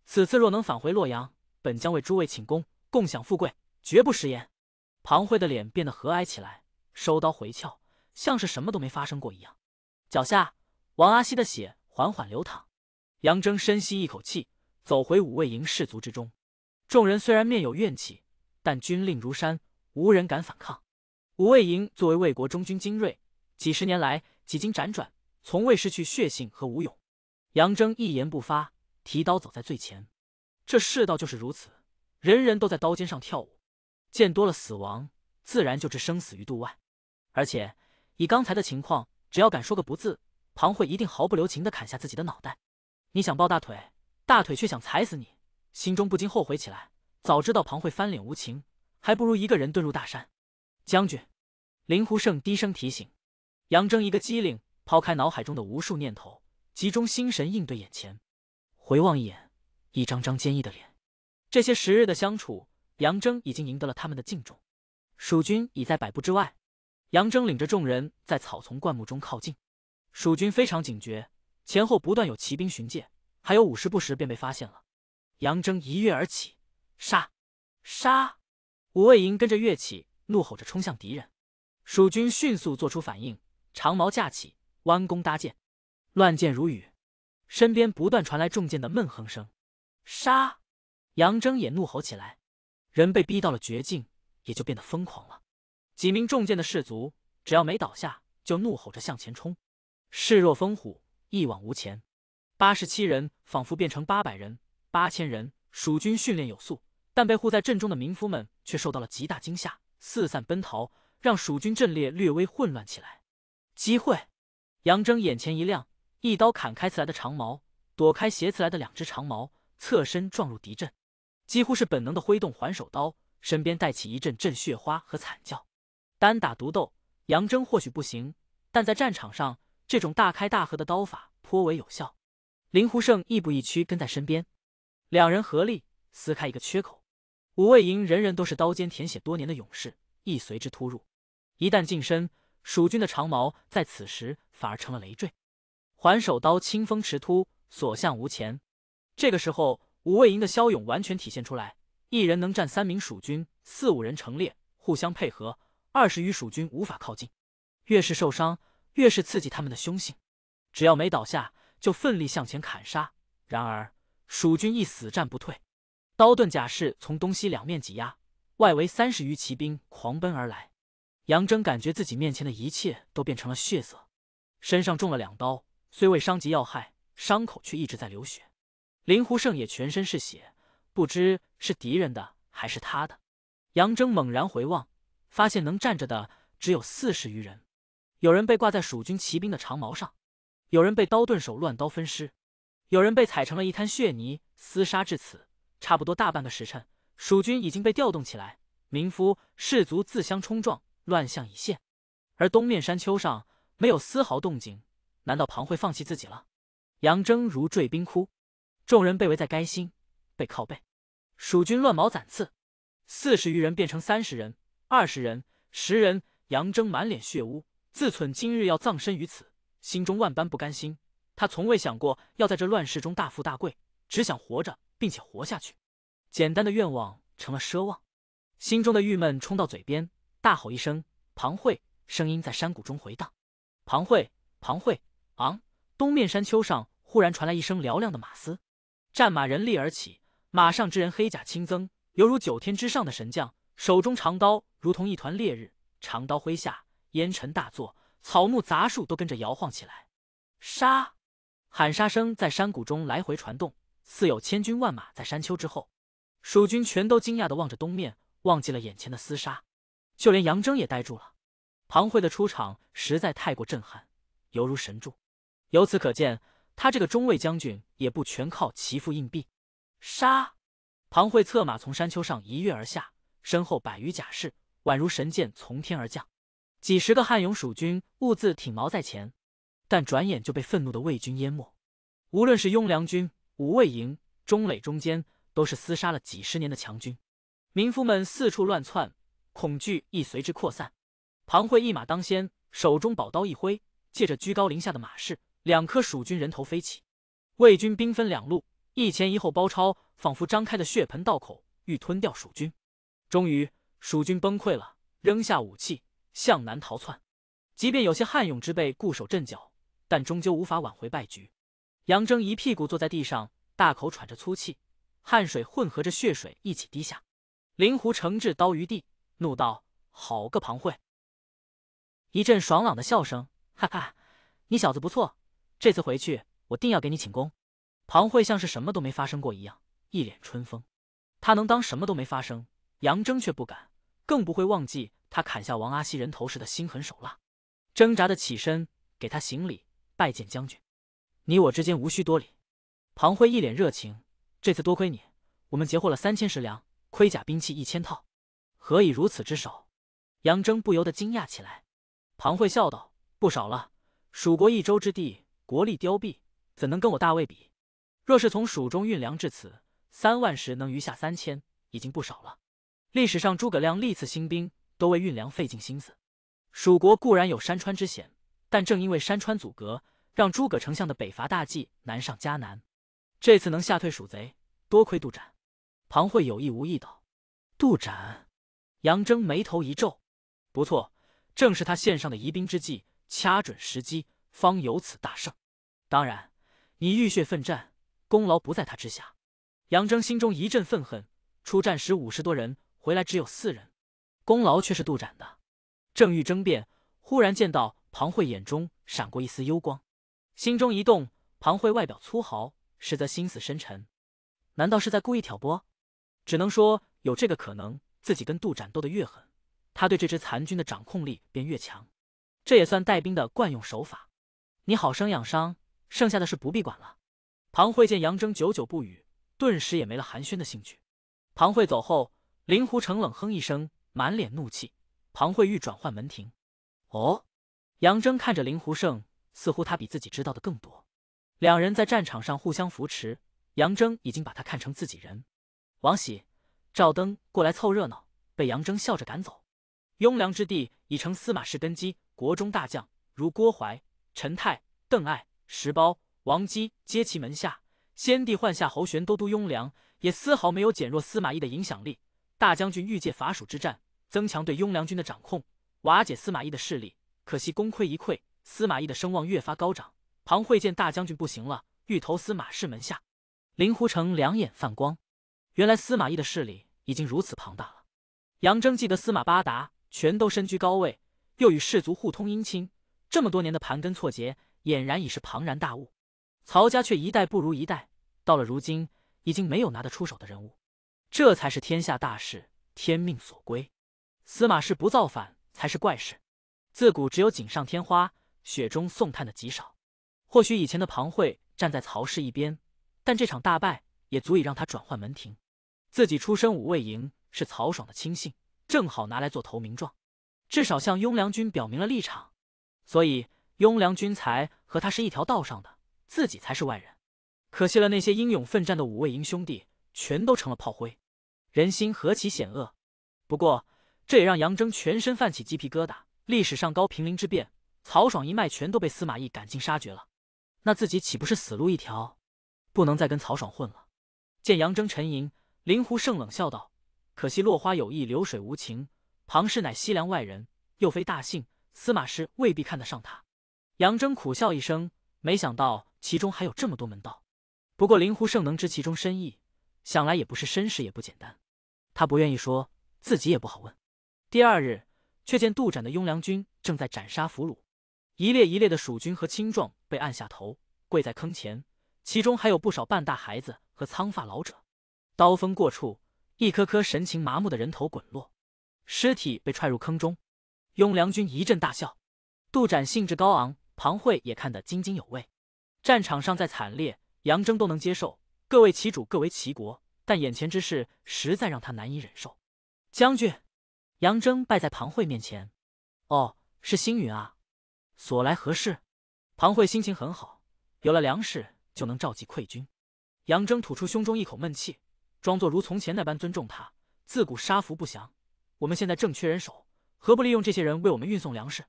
此次若能返回洛阳，本将为诸位请功，共享富贵，绝不食言。庞慧的脸变得和蔼起来，收刀回鞘，像是什么都没发生过一样。脚下，王阿希的血缓缓流淌。杨峥深吸一口气，走回五位营士卒之中。众人虽然面有怨气，但军令如山。无人敢反抗。五卫营作为魏国中军精锐，几十年来几经辗转，从未失去血性和武勇。杨征一言不发，提刀走在最前。这世道就是如此，人人都在刀尖上跳舞。见多了死亡，自然就置生死于度外。而且以刚才的情况，只要敢说个不字，庞慧一定毫不留情的砍下自己的脑袋。你想抱大腿，大腿却想踩死你，心中不禁后悔起来。早知道庞慧翻脸无情。还不如一个人遁入大山。将军，林狐胜低声提醒。杨峥一个机灵，抛开脑海中的无数念头，集中心神应对眼前。回望一眼，一张张坚毅的脸。这些时日的相处，杨峥已经赢得了他们的敬重。蜀军已在百步之外。杨峥领着众人在草丛灌木中靠近。蜀军非常警觉，前后不断有骑兵巡界，还有五十步时便被发现了。杨峥一跃而起，杀！杀！五位营跟着跃起，怒吼着冲向敌人。蜀军迅速做出反应，长矛架起，弯弓搭箭，乱箭如雨。身边不断传来中箭的闷哼声。杀！杨征也怒吼起来。人被逼到了绝境，也就变得疯狂了。几名中箭的士卒，只要没倒下，就怒吼着向前冲，势若风虎，一往无前。八十七人仿佛变成八百人、八千人。蜀军训练有素。但被护在阵中的民夫们却受到了极大惊吓，四散奔逃，让蜀军阵列略微混乱起来。机会！杨峥眼前一亮，一刀砍开刺来的长矛，躲开斜刺来的两只长矛，侧身撞入敌阵，几乎是本能的挥动还手刀，身边带起一阵阵血花和惨叫。单打独斗，杨峥或许不行，但在战场上，这种大开大合的刀法颇为有效。林胡胜亦步亦趋跟在身边，两人合力撕开一个缺口。五卫营人人都是刀尖舔血多年的勇士，亦随之突入。一旦近身，蜀军的长矛在此时反而成了累赘。环首刀清风直突，所向无前。这个时候，五卫营的骁勇完全体现出来，一人能战三名蜀军，四五人成列，互相配合，二十余蜀军无法靠近。越是受伤，越是刺激他们的凶性，只要没倒下，就奋力向前砍杀。然而蜀军亦死战不退。刀盾甲士从东西两面挤压，外围三十余骑兵狂奔而来。杨峥感觉自己面前的一切都变成了血色，身上中了两刀，虽未伤及要害，伤口却一直在流血。林狐胜也全身是血，不知是敌人的还是他的。杨峥猛然回望，发现能站着的只有四十余人，有人被挂在蜀军骑兵的长矛上，有人被刀盾手乱刀分尸，有人被踩成了一滩血泥。厮杀至此。差不多大半个时辰，蜀军已经被调动起来，民夫士卒自相冲撞，乱象已现。而东面山丘上没有丝毫动静，难道庞会放弃自己了？杨征如坠冰窟，众人被围在垓心，背靠背，蜀军乱矛攒刺，四十余人变成三十人、二十人、十人。杨征满脸血污，自忖今日要葬身于此，心中万般不甘心。他从未想过要在这乱世中大富大贵，只想活着。并且活下去，简单的愿望成了奢望。心中的郁闷冲到嘴边，大吼一声：“庞慧！”声音在山谷中回荡。庞慧，庞慧！昂！东面山丘上忽然传来一声嘹亮的马嘶，战马人立而起，马上之人黑甲轻增，犹如九天之上的神将。手中长刀如同一团烈日，长刀挥下，烟尘大作，草木杂树都跟着摇晃起来。杀！喊杀声在山谷中来回传动。似有千军万马在山丘之后，蜀军全都惊讶地望着东面，忘记了眼前的厮杀。就连杨征也呆住了。庞慧的出场实在太过震撼，犹如神助。由此可见，他这个中尉将军也不全靠其父硬币。杀！庞慧策马从山丘上一跃而下，身后百余甲士宛如神箭从天而降，几十个汉勇蜀军兀自挺矛在前，但转眼就被愤怒的魏军淹没。无论是雍凉军。五卫营、中垒中间都是厮杀了几十年的强军，民夫们四处乱窜，恐惧亦随之扩散。庞慧一马当先，手中宝刀一挥，借着居高临下的马势，两颗蜀军人头飞起。魏军兵分两路，一前一后包抄，仿佛张开的血盆道口，欲吞掉蜀军。终于，蜀军崩溃了，扔下武器向南逃窜。即便有些悍勇之辈固守阵脚，但终究无法挽回败局。杨峥一屁股坐在地上，大口喘着粗气，汗水混合着血水一起滴下。灵狐横志刀于地，怒道：“好个庞慧！”一阵爽朗的笑声：“哈哈，你小子不错，这次回去我定要给你请功。”庞慧像是什么都没发生过一样，一脸春风。他能当什么都没发生，杨峥却不敢，更不会忘记他砍下王阿西人头时的心狠手辣。挣扎的起身，给他行礼，拜见将军。你我之间无需多礼，庞辉一脸热情。这次多亏你，我们截获了三千石粮，盔甲兵器一千套，何以如此之少？杨征不由得惊讶起来。庞辉笑道：“不少了，蜀国一州之地，国力凋敝，怎能跟我大魏比？若是从蜀中运粮至此，三万石能余下三千，已经不少了。历史上诸葛亮历次兴兵，都为运粮费尽心思。蜀国固然有山川之险，但正因为山川阻隔。”让诸葛丞相的北伐大计难上加难。这次能吓退蜀贼，多亏杜展。庞慧有意无意道：“杜展。”杨征眉头一皱：“不错，正是他献上的疑兵之计，掐准时机，方有此大胜。当然，你浴血奋战，功劳不在他之下。”杨征心中一阵愤恨。出战时五十多人，回来只有四人，功劳却是杜展的。正欲争辩，忽然见到庞慧眼中闪过一丝幽光。心中一动，庞慧外表粗豪，实则心思深沉，难道是在故意挑拨？只能说有这个可能。自己跟杜展斗得越狠，他对这支残军的掌控力便越强，这也算带兵的惯用手法。你好生养伤，剩下的事不必管了。庞慧见杨峥久久不语，顿时也没了寒暄的兴趣。庞慧走后，林狐成冷哼一声，满脸怒气。庞慧欲转换门庭，哦。杨峥看着林狐胜。似乎他比自己知道的更多。两人在战场上互相扶持，杨峥已经把他看成自己人。王喜、赵登过来凑热闹，被杨峥笑着赶走。雍凉之地已成司马氏根基，国中大将如郭淮、陈泰、邓艾、石苞、王姬皆其门下。先帝换下侯玄都督雍凉，也丝毫没有减弱司马懿的影响力。大将军欲借伐蜀之战，增强对雍凉军的掌控，瓦解司马懿的势力，可惜功亏一篑。司马懿的声望越发高涨。庞会见大将军不行了，欲投司马氏门下。令狐城两眼泛光，原来司马懿的势力已经如此庞大了。杨征记得司马八达全都身居高位，又与士族互通姻亲，这么多年的盘根错节，俨然已是庞然大物。曹家却一代不如一代，到了如今，已经没有拿得出手的人物。这才是天下大事，天命所归。司马氏不造反才是怪事。自古只有锦上添花。雪中送炭的极少，或许以前的庞会站在曹氏一边，但这场大败也足以让他转换门庭。自己出身五卫营，是曹爽的亲信，正好拿来做投名状，至少向雍良军表明了立场。所以雍良军才和他是一条道上的，自己才是外人。可惜了那些英勇奋战的五卫营兄弟，全都成了炮灰。人心何其险恶！不过这也让杨峥全身泛起鸡皮疙瘩。历史上高平陵之变。曹爽一脉全都被司马懿赶尽杀绝了，那自己岂不是死路一条？不能再跟曹爽混了。见杨征沉吟，林胡胜冷笑道：“可惜落花有意，流水无情。庞氏乃西凉外人，又非大姓，司马师未必看得上他。”杨征苦笑一声，没想到其中还有这么多门道。不过林胡胜能知其中深意，想来也不是身世也不简单。他不愿意说，自己也不好问。第二日，却见杜斩的雍凉军正在斩杀俘虏。一列一列的蜀军和青壮被按下头，跪在坑前，其中还有不少半大孩子和苍发老者。刀锋过处，一颗颗神情麻木的人头滚落，尸体被踹入坑中。雍良军一阵大笑，杜展兴致高昂，庞慧也看得津津有味。战场上再惨烈，杨征都能接受，各为其主，各为其国。但眼前之事实在让他难以忍受。将军，杨征拜在庞慧面前。哦，是星云啊。所来何事？庞慧心情很好，有了粮食就能召集溃军。杨征吐出胸中一口闷气，装作如从前那般尊重他。自古杀俘不祥，我们现在正缺人手，何不利用这些人为我们运送粮食？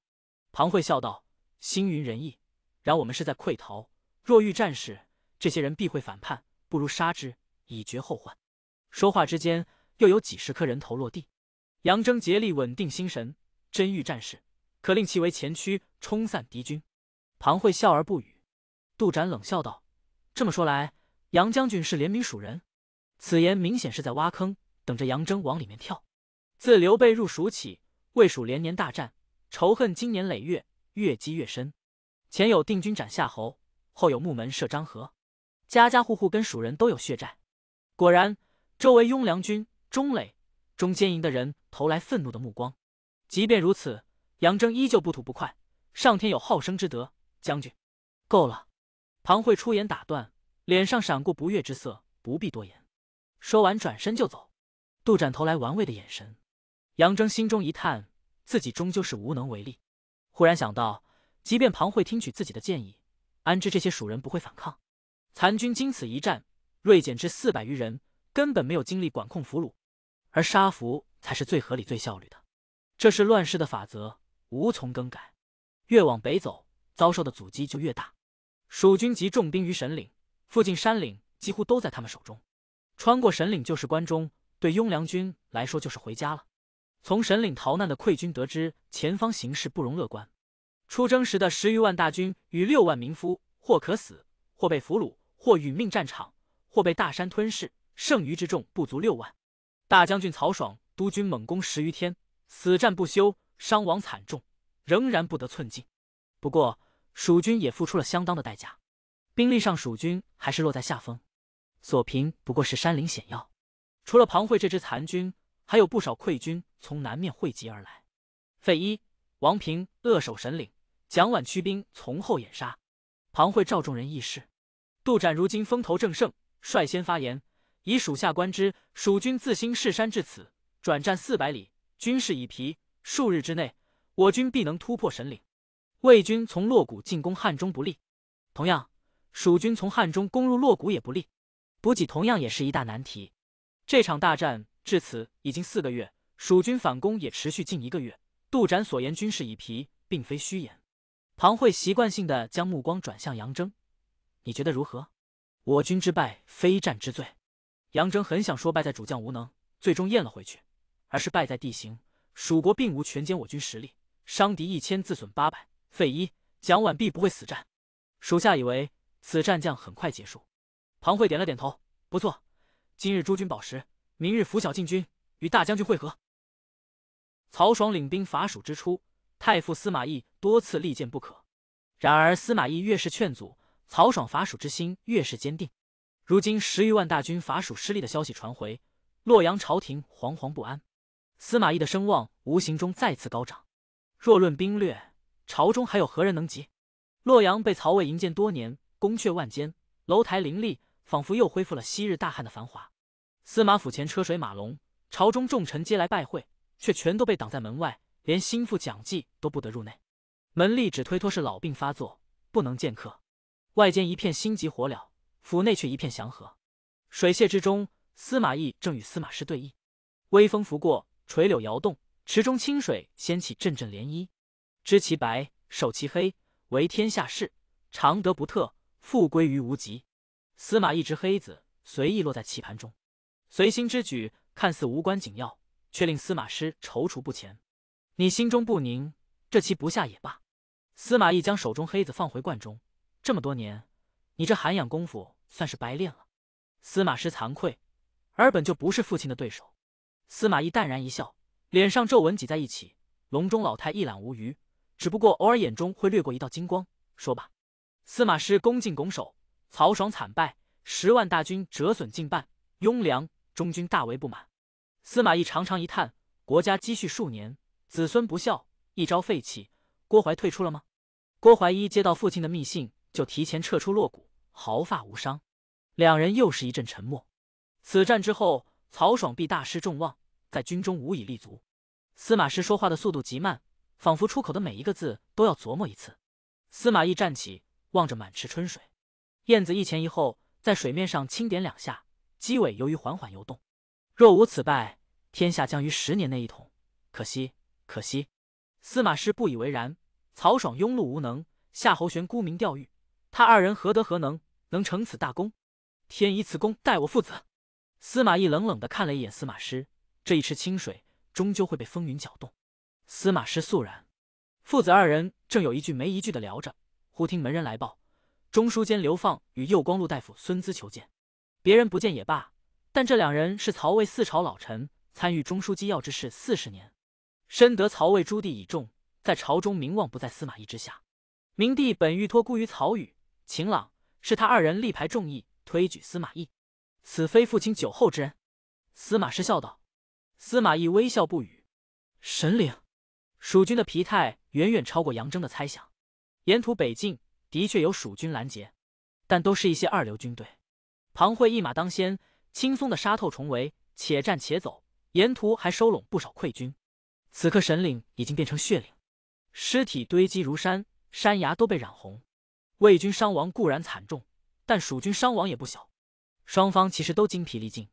庞慧笑道：“星云仁义，然我们是在溃逃，若遇战事，这些人必会反叛，不如杀之，以绝后患。”说话之间，又有几十颗人头落地。杨征竭力稳定心神，真遇战事。可令其为前驱，冲散敌军。庞慧笑而不语，杜展冷笑道：“这么说来，杨将军是怜悯蜀人？此言明显是在挖坑，等着杨征往里面跳。自刘备入蜀起，魏蜀连年大战，仇恨经年累月，越积越深。前有定军斩夏侯，后有木门射张合，家家户户跟蜀人都有血债。果然，周围雍凉军、中磊、中坚营的人投来愤怒的目光。即便如此。”杨峥依旧不吐不快，上天有好生之德，将军，够了！庞慧出言打断，脸上闪过不悦之色，不必多言。说完转身就走。杜展投来玩味的眼神，杨峥心中一叹，自己终究是无能为力。忽然想到，即便庞慧听取自己的建议，安知这些蜀人不会反抗？残军经此一战，锐减至四百余人，根本没有精力管控俘虏，而杀俘才是最合理、最效率的，这是乱世的法则。无从更改，越往北走，遭受的阻击就越大。蜀军集重兵于神岭附近，山岭几乎都在他们手中。穿过神岭就是关中，对雍凉军来说就是回家了。从神岭逃难的溃军得知，前方形势不容乐观。出征时的十余万大军与六万民夫，或可死，或被俘虏，或殒命战场，或被大山吞噬，剩余之众不足六万。大将军曹爽督军猛攻十余天，死战不休。伤亡惨重，仍然不得寸进。不过，蜀军也付出了相当的代价，兵力上蜀军还是落在下风。锁屏不过是山林险要，除了庞会这支残军，还有不少溃军从南面汇集而来。费祎、王平扼守神岭，蒋琬驱兵从后掩杀。庞会召众人议事。杜展如今风头正盛，率先发言：“以属下观之，蜀军自兴势山至此，转战四百里，军势已疲。”数日之内，我军必能突破神岭。魏军从洛谷进攻汉中不利，同样，蜀军从汉中攻入洛谷也不利。补给同样也是一大难题。这场大战至此已经四个月，蜀军反攻也持续近一个月。杜展所言军事已疲，并非虚言。庞慧习惯性的将目光转向杨征，你觉得如何？我军之败，非战之罪。杨征很想说败在主将无能，最终咽了回去，而是败在地形。蜀国并无全歼我军实力，伤敌一千，自损八百，废一。蒋琬必不会死战，属下以为此战将很快结束。庞会点了点头，不错。今日诸军饱食，明日拂晓进军，与大将军会合。曹爽领兵伐蜀之初，太傅司马懿多次力谏不可，然而司马懿越是劝阻，曹爽伐蜀之心越是坚定。如今十余万大军伐蜀失利的消息传回，洛阳朝廷惶惶不安。司马懿的声望无形中再次高涨。若论兵略，朝中还有何人能及？洛阳被曹魏营建多年，宫阙万间，楼台林立，仿佛又恢复了昔日大汉的繁华。司马府前车水马龙，朝中重臣皆来拜会，却全都被挡在门外，连心腹蒋济都不得入内。门吏只推脱是老病发作，不能见客。外间一片心急火燎，府内却一片祥和。水榭之中，司马懿正与司马师对弈，微风拂过。垂柳摇动，池中清水掀起阵阵涟漪。知其白，守其黑，为天下事。常德不特，复归于无极。司马懿执黑子随意落在棋盘中，随心之举看似无关紧要，却令司马师踌躇不前。你心中不宁，这棋不下也罢。司马懿将手中黑子放回罐中。这么多年，你这涵养功夫算是白练了。司马师惭愧，而本就不是父亲的对手。司马懿淡然一笑，脸上皱纹挤在一起，隆中老态一览无余。只不过偶尔眼中会掠过一道金光。说吧。司马师恭敬拱手。曹爽惨败，十万大军折损近半，雍凉中军大为不满。司马懿长长一叹，国家积蓄数年，子孙不孝，一朝废弃。郭淮退出了吗？郭淮一接到父亲的密信，就提前撤出洛谷，毫发无伤。两人又是一阵沉默。此战之后。曹爽必大失众望，在军中无以立足。司马师说话的速度极慢，仿佛出口的每一个字都要琢磨一次。司马懿站起，望着满池春水，燕子一前一后在水面上轻点两下，机尾由于缓缓游动。若无此败，天下将于十年内一统。可惜，可惜。司马师不以为然。曹爽庸碌无能，夏侯玄沽名钓誉，他二人何德何能，能成此大功？天以此功待我父子。司马懿冷冷的看了一眼司马师，这一池清水终究会被风云搅动。司马师肃然，父子二人正有一句没一句的聊着，忽听门人来报：中书监刘放与右光禄大夫孙资求见。别人不见也罢，但这两人是曹魏四朝老臣，参与中书机要之事四十年，深得曹魏诸棣倚重，在朝中名望不在司马懿之下。明帝本欲托孤于曹宇、秦朗，是他二人力排众议，推举司马懿。此非父亲酒后之恩，司马师笑道。司马懿微笑不语。神岭，蜀军的疲态远远超过杨征的猜想。沿途北进的确有蜀军拦截，但都是一些二流军队。庞会一马当先，轻松的杀透重围，且战且走，沿途还收拢不少溃军。此刻神岭已经变成血岭，尸体堆积如山，山崖都被染红。魏军伤亡固然惨重，但蜀军伤亡也不小。双方其实都精疲力尽，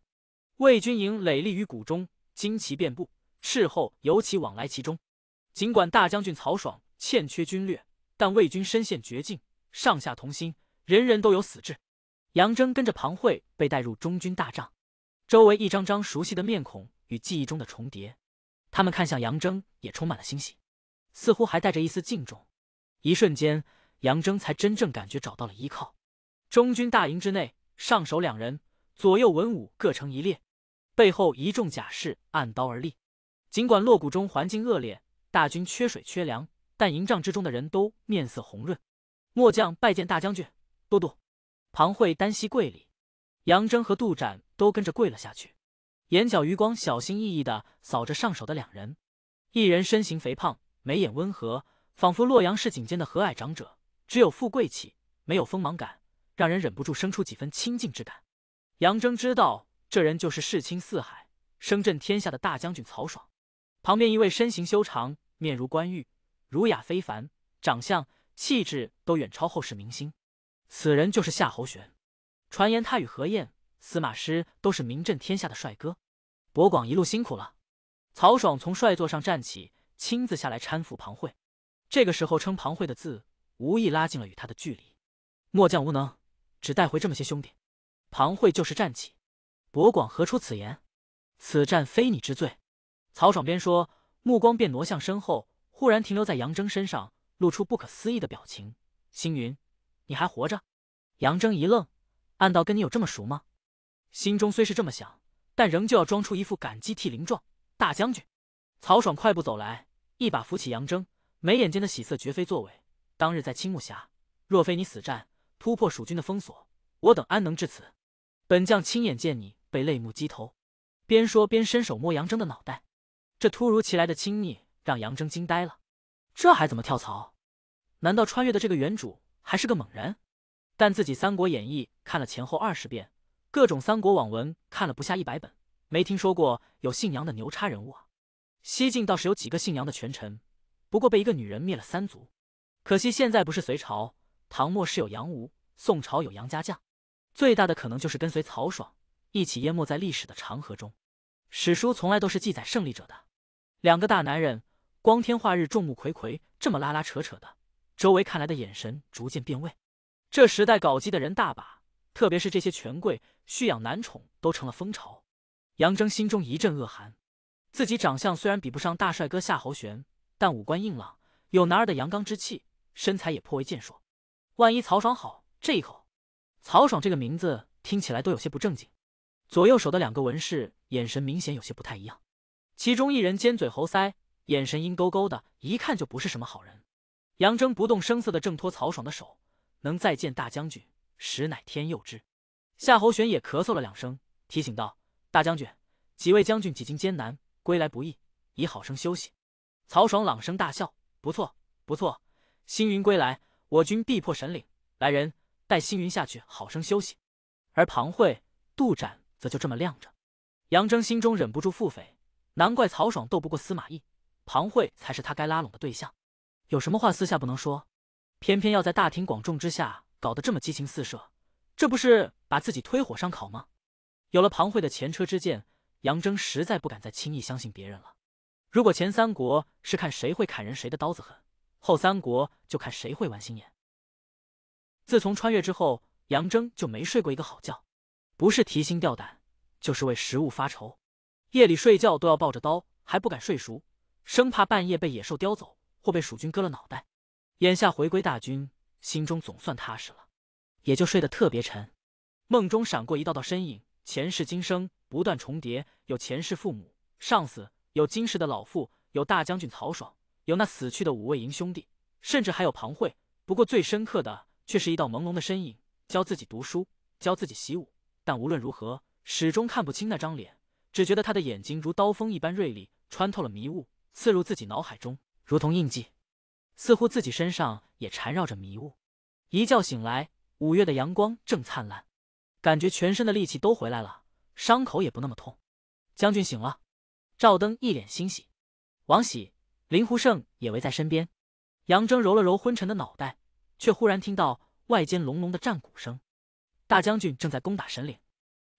魏军营垒立于谷中，旌旗遍布，斥候尤其往来其中。尽管大将军曹爽欠缺军略，但魏军身陷绝境，上下同心，人人都有死志。杨征跟着庞慧被带入中军大帐，周围一张张熟悉的面孔与记忆中的重叠，他们看向杨征，也充满了欣喜，似乎还带着一丝敬重。一瞬间，杨征才真正感觉找到了依靠。中军大营之内。上首两人，左右文武各成一列，背后一众甲士按刀而立。尽管洛谷中环境恶劣，大军缺水缺粮，但营帐之中的人都面色红润。末将拜见大将军、都督。庞慧单膝跪礼，杨征和杜展都跟着跪了下去，眼角余光小心翼翼地扫着上首的两人。一人身形肥胖，眉眼温和，仿佛洛阳市井间的和蔼长者，只有富贵气，没有锋芒感。让人忍不住生出几分亲近之感。杨峥知道这人就是世倾四海、声震天下的大将军曹爽。旁边一位身形修长、面如冠玉、儒雅非凡，长相气质都远超后世明星。此人就是夏侯玄。传言他与何晏、司马师都是名震天下的帅哥。博广一路辛苦了。曹爽从帅座上站起，亲自下来搀扶庞会。这个时候称庞会的字，无意拉近了与他的距离。末将无能。只带回这么些兄弟，庞会就是战起，博广何出此言？此战非你之罪。曹爽边说，目光便挪向身后，忽然停留在杨征身上，露出不可思议的表情：“星云，你还活着？”杨征一愣，暗道跟你有这么熟吗？心中虽是这么想，但仍旧要装出一副感激涕零状。大将军，曹爽快步走来，一把扶起杨征，眉眼间的喜色绝非作伪。当日在青木峡，若非你死战。突破蜀军的封锁，我等安能至此？本将亲眼见你被泪目击头，边说边伸手摸杨峥的脑袋。这突如其来的亲昵让杨峥惊呆了，这还怎么跳槽？难道穿越的这个原主还是个猛人？但自己《三国演义》看了前后二十遍，各种三国网文看了不下一百本，没听说过有姓杨的牛叉人物啊。西晋倒是有几个姓杨的权臣，不过被一个女人灭了三族。可惜现在不是隋朝。唐末是有杨吴，宋朝有杨家将，最大的可能就是跟随曹爽一起淹没在历史的长河中。史书从来都是记载胜利者的。两个大男人，光天化日、众目睽睽这么拉拉扯扯的，周围看来的眼神逐渐变味。这时代搞基的人大把，特别是这些权贵蓄养男宠都成了风潮。杨峥心中一阵恶寒。自己长相虽然比不上大帅哥夏侯玄，但五官硬朗，有男儿的阳刚之气，身材也颇为健硕。万一曹爽好这一口，曹爽这个名字听起来都有些不正经。左右手的两个文士眼神明显有些不太一样，其中一人尖嘴猴腮，眼神阴沟沟的，一看就不是什么好人。杨峥不动声色的挣脱曹爽的手，能再见大将军，实乃天佑之。夏侯玄也咳嗽了两声，提醒道：“大将军，几位将军几经艰难，归来不易，已好生休息。”曹爽朗声大笑：“不错，不错，星云归来。”我军必破神岭，来人，带星云下去好生休息。而庞会、杜展则就这么晾着。杨征心中忍不住腹诽，难怪曹爽斗不过司马懿，庞会才是他该拉拢的对象。有什么话私下不能说，偏偏要在大庭广众之下搞得这么激情四射，这不是把自己推火上烤吗？有了庞会的前车之鉴，杨征实在不敢再轻易相信别人了。如果前三国是看谁会砍人，谁的刀子狠。后三国就看谁会玩心眼。自从穿越之后，杨峥就没睡过一个好觉，不是提心吊胆，就是为食物发愁，夜里睡觉都要抱着刀，还不敢睡熟，生怕半夜被野兽叼走或被蜀军割了脑袋。眼下回归大军，心中总算踏实了，也就睡得特别沉。梦中闪过一道道身影，前世今生不断重叠，有前世父母、上司，有今世的老父，有大将军曹爽。有那死去的五位营兄弟，甚至还有庞慧。不过最深刻的，却是一道朦胧的身影，教自己读书，教自己习武。但无论如何，始终看不清那张脸，只觉得他的眼睛如刀锋一般锐利，穿透了迷雾，刺入自己脑海中，如同印记。似乎自己身上也缠绕着迷雾。一觉醒来，五月的阳光正灿烂，感觉全身的力气都回来了，伤口也不那么痛。将军醒了，赵登一脸欣喜。王喜。林胡胜也围在身边，杨峥揉了揉昏沉的脑袋，却忽然听到外间隆隆的战鼓声。大将军正在攻打神岭。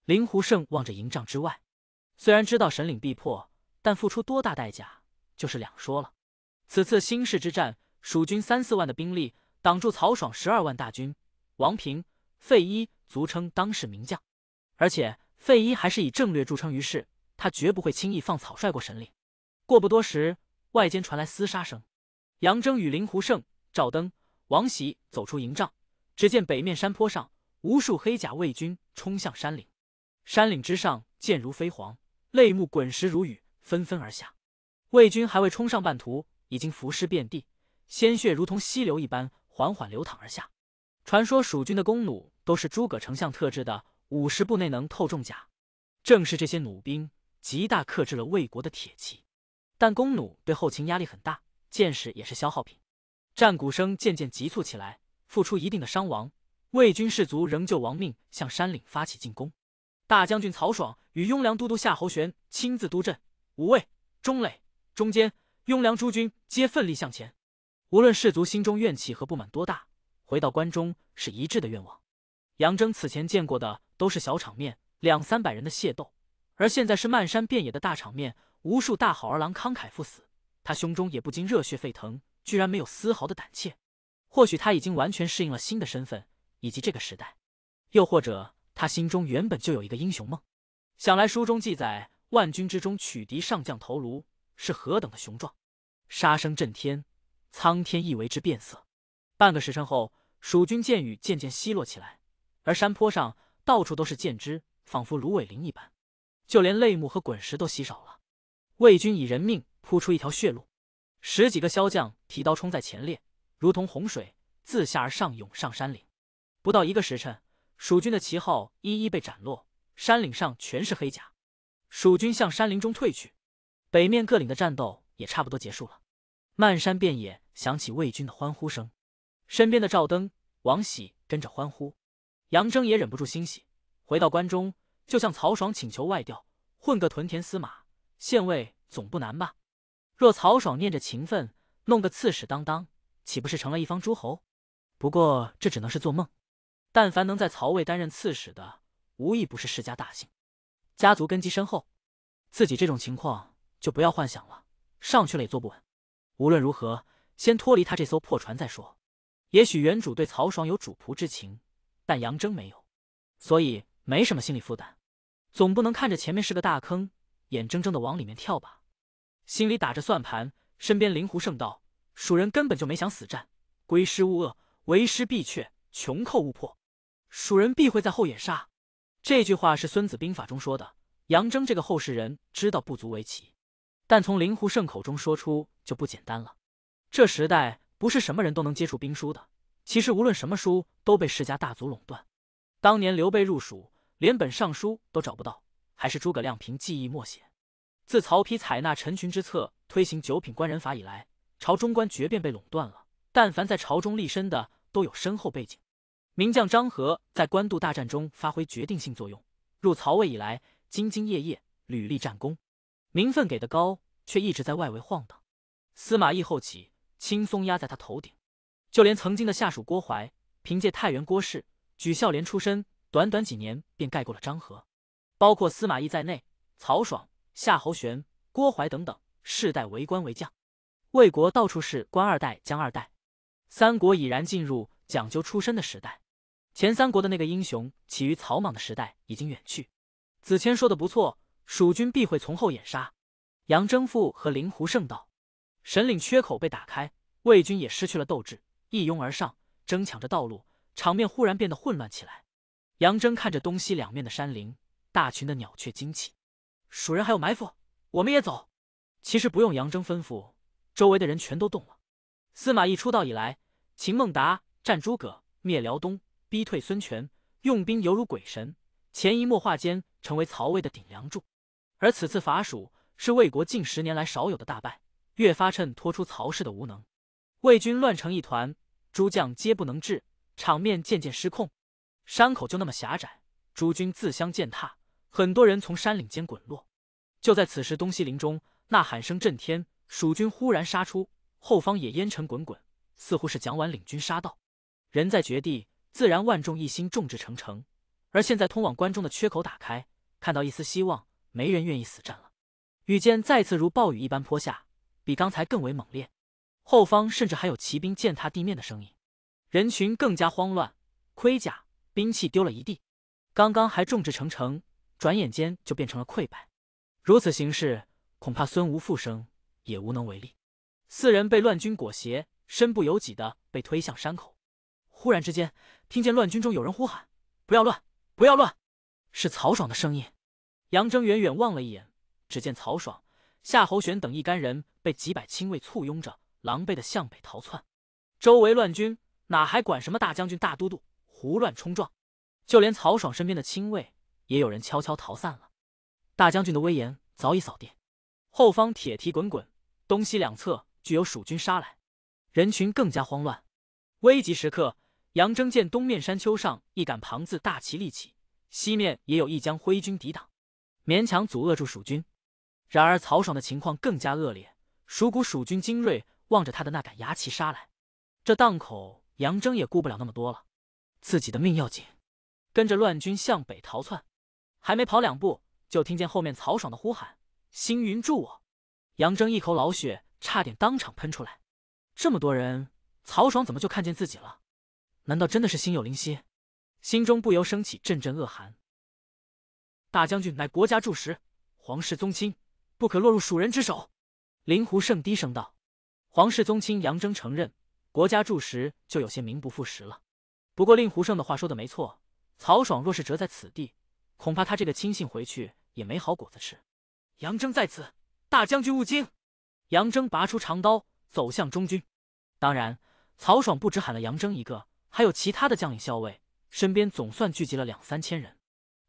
林胡胜望着营帐之外，虽然知道神岭必破，但付出多大代价就是两说了。此次兴市之战，蜀军三四万的兵力挡住曹爽十二万大军，王平、费祎足称当世名将，而且费祎还是以政略著称于世，他绝不会轻易放草率过神岭。过不多时。外间传来厮杀声，杨征与林狐胜赵登、王喜走出营帐，只见北面山坡上无数黑甲卫军冲向山岭，山岭之上箭如飞蝗，泪目滚石如雨纷纷而下。魏军还未冲上半途，已经浮尸遍地，鲜血如同溪流一般缓缓流淌而下。传说蜀军的弓弩都是诸葛丞相特制的，五十步内能透重甲，正是这些弩兵极大克制了魏国的铁骑。但弓弩对后勤压力很大，箭矢也是消耗品。战鼓声渐渐急促起来，付出一定的伤亡，魏军士卒仍旧亡命向山岭发起进攻。大将军曹爽与雍凉都督夏侯玄亲自督阵，五卫、钟磊、中坚、雍凉诸军皆奋力向前。无论士卒心中怨气和不满多大，回到关中是一致的愿望。杨征此前见过的都是小场面，两三百人的械斗，而现在是漫山遍野的大场面。无数大好儿郎慷慨赴死，他胸中也不禁热血沸腾，居然没有丝毫的胆怯。或许他已经完全适应了新的身份以及这个时代，又或者他心中原本就有一个英雄梦。想来书中记载，万军之中取敌上将头颅是何等的雄壮，杀声震天，苍天亦为之变色。半个时辰后，蜀军箭雨渐渐稀落起来，而山坡上到处都是箭枝，仿佛芦苇林一般，就连泪目和滚石都稀少了。魏军以人命铺出一条血路，十几个骁将提刀冲在前列，如同洪水自下而上涌上山岭。不到一个时辰，蜀军的旗号一一被斩落，山岭上全是黑甲。蜀军向山林中退去，北面各岭的战斗也差不多结束了。漫山遍野响起魏军的欢呼声，身边的赵登、王喜跟着欢呼，杨征也忍不住欣喜。回到关中，就向曹爽请求外调，混个屯田司马。县尉总不难吧？若曹爽念着情分，弄个刺史当当，岂不是成了一方诸侯？不过这只能是做梦。但凡能在曹魏担任刺史的，无一不是世家大姓，家族根基深厚。自己这种情况就不要幻想了，上去了也坐不稳。无论如何，先脱离他这艘破船再说。也许原主对曹爽有主仆之情，但杨征没有，所以没什么心理负担。总不能看着前面是个大坑。眼睁睁的往里面跳吧，心里打着算盘。身边灵狐圣道，蜀人根本就没想死战，归师勿遏，为师必却，穷寇勿破，蜀人必会在后眼杀。这句话是《孙子兵法》中说的。杨征这个后世人知道不足为奇，但从灵狐圣口中说出就不简单了。这时代不是什么人都能接触兵书的，其实无论什么书都被世家大族垄断。当年刘备入蜀，连本尚书都找不到。还是诸葛亮凭记忆默写。自曹丕采纳陈群之策，推行九品官人法以来，朝中官爵便被垄断了。但凡在朝中立身的，都有深厚背景。名将张合在官渡大战中发挥决定性作用，入曹魏以来兢兢业业，屡立战功，名分给的高，却一直在外围晃荡。司马懿后起，轻松压在他头顶。就连曾经的下属郭淮，凭借太原郭氏举孝廉出身，短短几年便盖过了张合。包括司马懿在内，曹爽、夏侯玄、郭淮等等，世代为官为将，魏国到处是官二代、将二代。三国已然进入讲究出身的时代，前三国的那个英雄起于草莽的时代已经远去。子谦说的不错，蜀军必会从后掩杀。杨征复和灵狐圣道，神岭缺口被打开，魏军也失去了斗志，一拥而上，争抢着道路，场面忽然变得混乱起来。杨征看着东西两面的山林。大群的鸟雀惊起，蜀人还有埋伏，我们也走。其实不用杨征吩咐，周围的人全都动了。司马懿出道以来，擒孟达，战诸葛，灭辽东，逼退孙权，用兵犹如鬼神，潜移默化间成为曹魏的顶梁柱。而此次伐蜀是魏国近十年来少有的大败，越发衬托出曹氏的无能。魏军乱成一团，诸将皆不能治，场面渐渐失控。山口就那么狭窄，诸军自相践踏。很多人从山岭间滚落。就在此时，东西林中呐喊声震天，蜀军忽然杀出，后方也烟尘滚滚，似乎是蒋琬领军杀到。人在绝地，自然万众一心，众志成城。而现在通往关中的缺口打开，看到一丝希望，没人愿意死战了。雨箭再次如暴雨一般泼下，比刚才更为猛烈。后方甚至还有骑兵践踏地面的声音，人群更加慌乱，盔甲、兵器丢了一地。刚刚还众志成城。转眼间就变成了溃败，如此形势，恐怕孙吴复生也无能为力。四人被乱军裹挟，身不由己的被推向山口。忽然之间，听见乱军中有人呼喊：“不要乱，不要乱！”是曹爽的声音。杨征远远望了一眼，只见曹爽、夏侯玄等一干人被几百亲卫簇拥着，狼狈的向北逃窜。周围乱军哪还管什么大将军、大都督，胡乱冲撞，就连曹爽身边的亲卫。也有人悄悄逃散了，大将军的威严早已扫地。后方铁蹄滚滚，东西两侧具有蜀军杀来，人群更加慌乱。危急时刻，杨征见东面山丘上一杆庞字大旗立起，西面也有一将挥军抵挡，勉强阻遏住蜀军。然而曹爽的情况更加恶劣，蜀国蜀军精锐望着他的那杆牙旗杀来。这档口，杨征也顾不了那么多了，自己的命要紧，跟着乱军向北逃窜。还没跑两步，就听见后面曹爽的呼喊：“星云助我！”杨峥一口老血差点当场喷出来。这么多人，曹爽怎么就看见自己了？难道真的是心有灵犀？心中不由升起阵阵恶寒。大将军乃国家柱石，皇室宗亲，不可落入蜀人之手。”令狐胜低声道：“皇室宗亲杨峥承认国家柱石，就有些名不副实了。不过令狐胜的话说的没错，曹爽若是折在此地。”恐怕他这个亲信回去也没好果子吃。杨征在此，大将军勿惊。杨征拔出长刀，走向中军。当然，曹爽不止喊了杨征一个，还有其他的将领校尉，身边总算聚集了两三千人。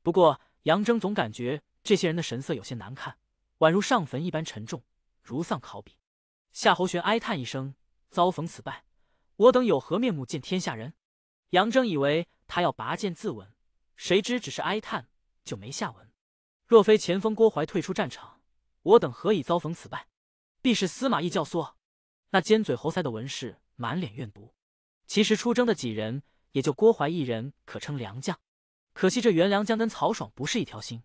不过，杨征总感觉这些人的神色有些难看，宛如上坟一般沉重，如丧考妣。夏侯玄哀叹一声：“遭逢此败，我等有何面目见天下人？”杨征以为他要拔剑自刎，谁知只是哀叹。就没下文。若非前锋郭淮退出战场，我等何以遭逢此败？必是司马懿教唆。那尖嘴猴腮的文士满脸怨毒。其实出征的几人，也就郭淮一人可称良将。可惜这袁良将跟曹爽不是一条心。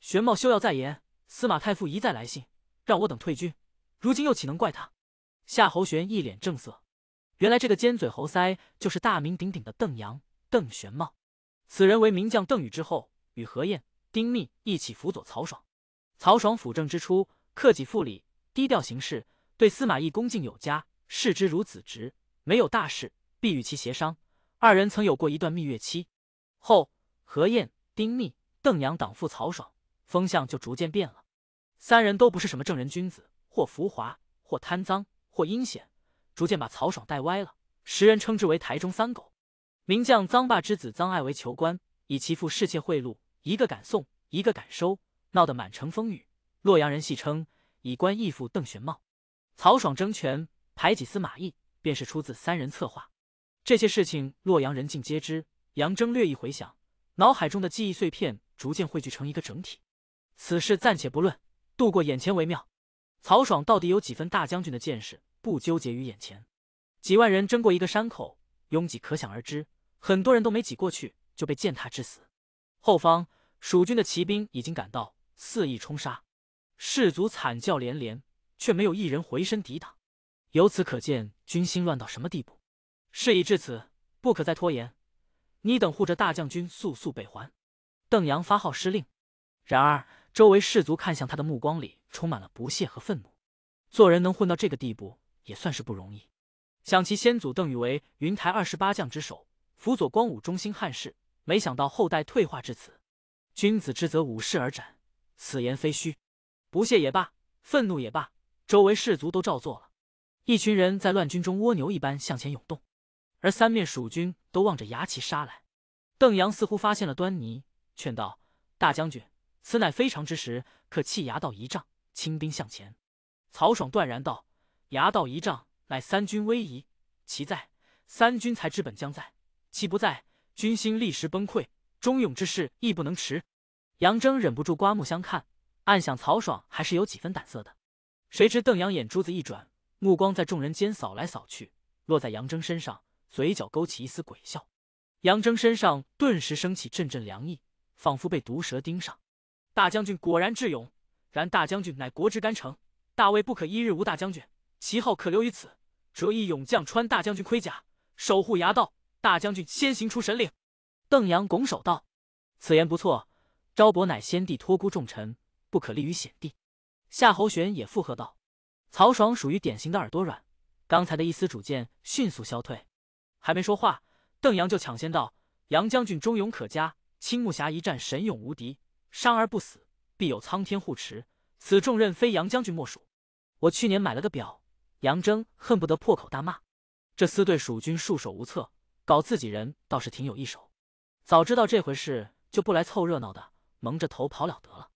玄茂休要再言，司马太傅一再来信，让我等退军，如今又岂能怪他？夏侯玄一脸正色。原来这个尖嘴猴腮就是大名鼎鼎的邓阳邓玄茂，此人为名将邓禹之后。与何晏、丁密一起辅佐曹爽。曹爽辅政之初，克己复礼，低调行事，对司马懿恭敬有加，视之如子侄，没有大事必与其协商。二人曾有过一段蜜月期。后何晏、丁密、邓阳党附曹爽，风向就逐渐变了。三人都不是什么正人君子，或浮华，或贪赃，或阴险，逐渐把曹爽带歪了。时人称之为“台中三狗”。名将臧霸之子臧艾为求官，以其父侍妾贿赂。一个敢送，一个敢收，闹得满城风雨。洛阳人戏称：“以官义父，邓玄茂。”曹爽争权排挤司马懿，便是出自三人策划。这些事情，洛阳人尽皆知。杨征略一回想，脑海中的记忆碎片逐渐汇聚成一个整体。此事暂且不论，度过眼前为妙。曹爽到底有几分大将军的见识，不纠结于眼前。几万人争过一个山口，拥挤可想而知，很多人都没挤过去，就被践踏致死。后方，蜀军的骑兵已经赶到，肆意冲杀，士卒惨叫连连，却没有一人回身抵挡。由此可见，军心乱到什么地步。事已至此，不可再拖延。你等护着大将军，速速北还。邓阳发号施令。然而，周围士卒看向他的目光里充满了不屑和愤怒。做人能混到这个地步，也算是不容易。想其先祖邓禹为云台二十八将之首，辅佐光武，中兴汉室。没想到后代退化至此，君子之责，五世而斩，此言非虚。不屑也罢，愤怒也罢，周围士卒都照做了。一群人在乱军中蜗牛一般向前涌动，而三面蜀军都望着牙旗杀来。邓阳似乎发现了端倪，劝道：“大将军，此乃非常之时，可弃牙道一丈，轻兵向前。”曹爽断然道：“牙道一丈，乃三军威仪，其在，三军才之本将在，其不在。”军心立时崩溃，忠勇之士亦不能持。杨征忍不住刮目相看，暗想曹爽还是有几分胆色的。谁知邓阳眼珠子一转，目光在众人间扫来扫去，落在杨征身上，嘴角勾起一丝诡笑。杨征身上顿时升起阵阵凉意，仿佛被毒蛇盯上。大将军果然智勇，然大将军乃国之干城，大魏不可一日无大将军。其号可留于此，折一勇将穿大将军盔甲，守护崖道。大将军先行出神岭，邓阳拱手道：“此言不错，昭伯乃先帝托孤重臣，不可立于险地。”夏侯玄也附和道：“曹爽属于典型的耳朵软，刚才的一丝主见迅速消退。”还没说话，邓阳就抢先道：“杨将军忠勇可嘉，青木峡一战神勇无敌，伤而不死，必有苍天护持，此重任非杨将军莫属。”我去年买了个表，杨征恨不得破口大骂：“这厮对蜀军束手无策。”搞自己人倒是挺有一手，早知道这回事就不来凑热闹的，蒙着头跑了得了。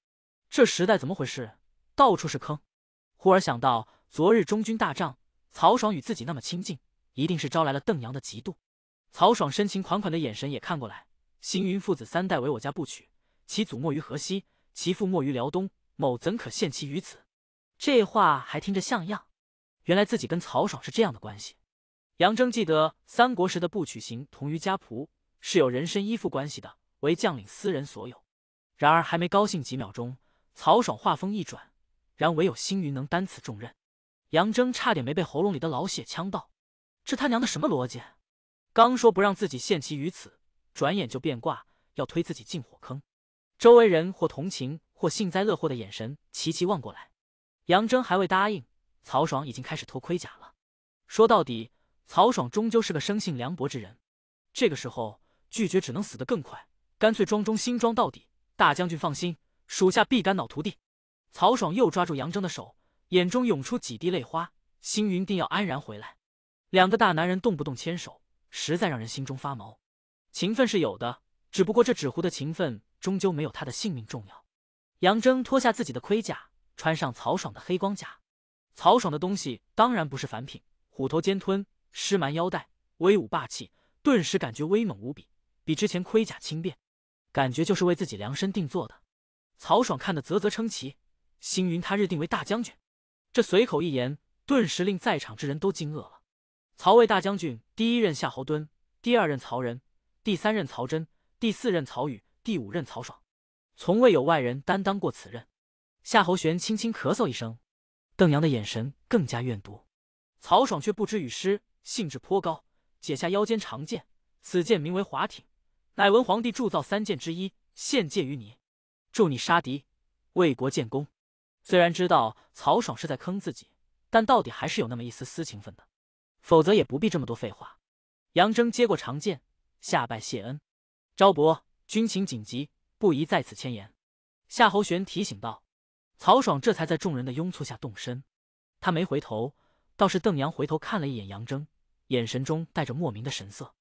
这时代怎么回事？到处是坑。忽而想到昨日中军大帐，曹爽与自己那么亲近，一定是招来了邓阳的嫉妒。曹爽深情款款的眼神也看过来。星云父子三代为我家不娶，其祖没于河西，其父没于辽东，某怎可限其于此？这话还听着像样。原来自己跟曹爽是这样的关系。杨征记得三国时的部曲行同于家仆，是有人身依附关系的，为将领私人所有。然而还没高兴几秒钟，曹爽话锋一转，然唯有星云能担此重任。杨征差点没被喉咙里的老血呛到，这他娘的什么逻辑？刚说不让自己陷其于此，转眼就变卦，要推自己进火坑。周围人或同情或幸灾乐祸的眼神齐齐望过来。杨征还未答应，曹爽已经开始脱盔甲了。说到底。曹爽终究是个生性凉薄之人，这个时候拒绝只能死得更快，干脆装忠心装到底。大将军放心，属下必肝脑涂地。曹爽又抓住杨征的手，眼中涌出几滴泪花。星云定要安然回来。两个大男人动不动牵手，实在让人心中发毛。情分是有的，只不过这纸糊的情分终究没有他的性命重要。杨征脱下自己的盔甲，穿上曹爽的黑光甲。曹爽的东西当然不是凡品，虎头尖吞。狮蛮腰带威武霸气，顿时感觉威猛无比，比之前盔甲轻便，感觉就是为自己量身定做的。曹爽看得啧啧称奇。星云他日定为大将军，这随口一言，顿时令在场之人都惊愕了。曹魏大将军第一任夏侯惇，第二任曹仁，第三任曹真，第四任曹宇，第五任曹爽，从未有外人担当过此任。夏侯玄轻轻咳嗽一声，邓阳的眼神更加怨毒。曹爽却不知与师。兴致颇高，解下腰间长剑。此剑名为华挺，乃文皇帝铸造三剑之一，献借于你，助你杀敌，为国建功。虽然知道曹爽是在坑自己，但到底还是有那么一丝丝情分的，否则也不必这么多废话。杨征接过长剑，下拜谢恩。昭伯，军情紧急，不宜在此牵言。夏侯玄提醒道。曹爽这才在众人的拥簇下动身，他没回头，倒是邓阳回头看了一眼杨征。眼神中带着莫名的神色。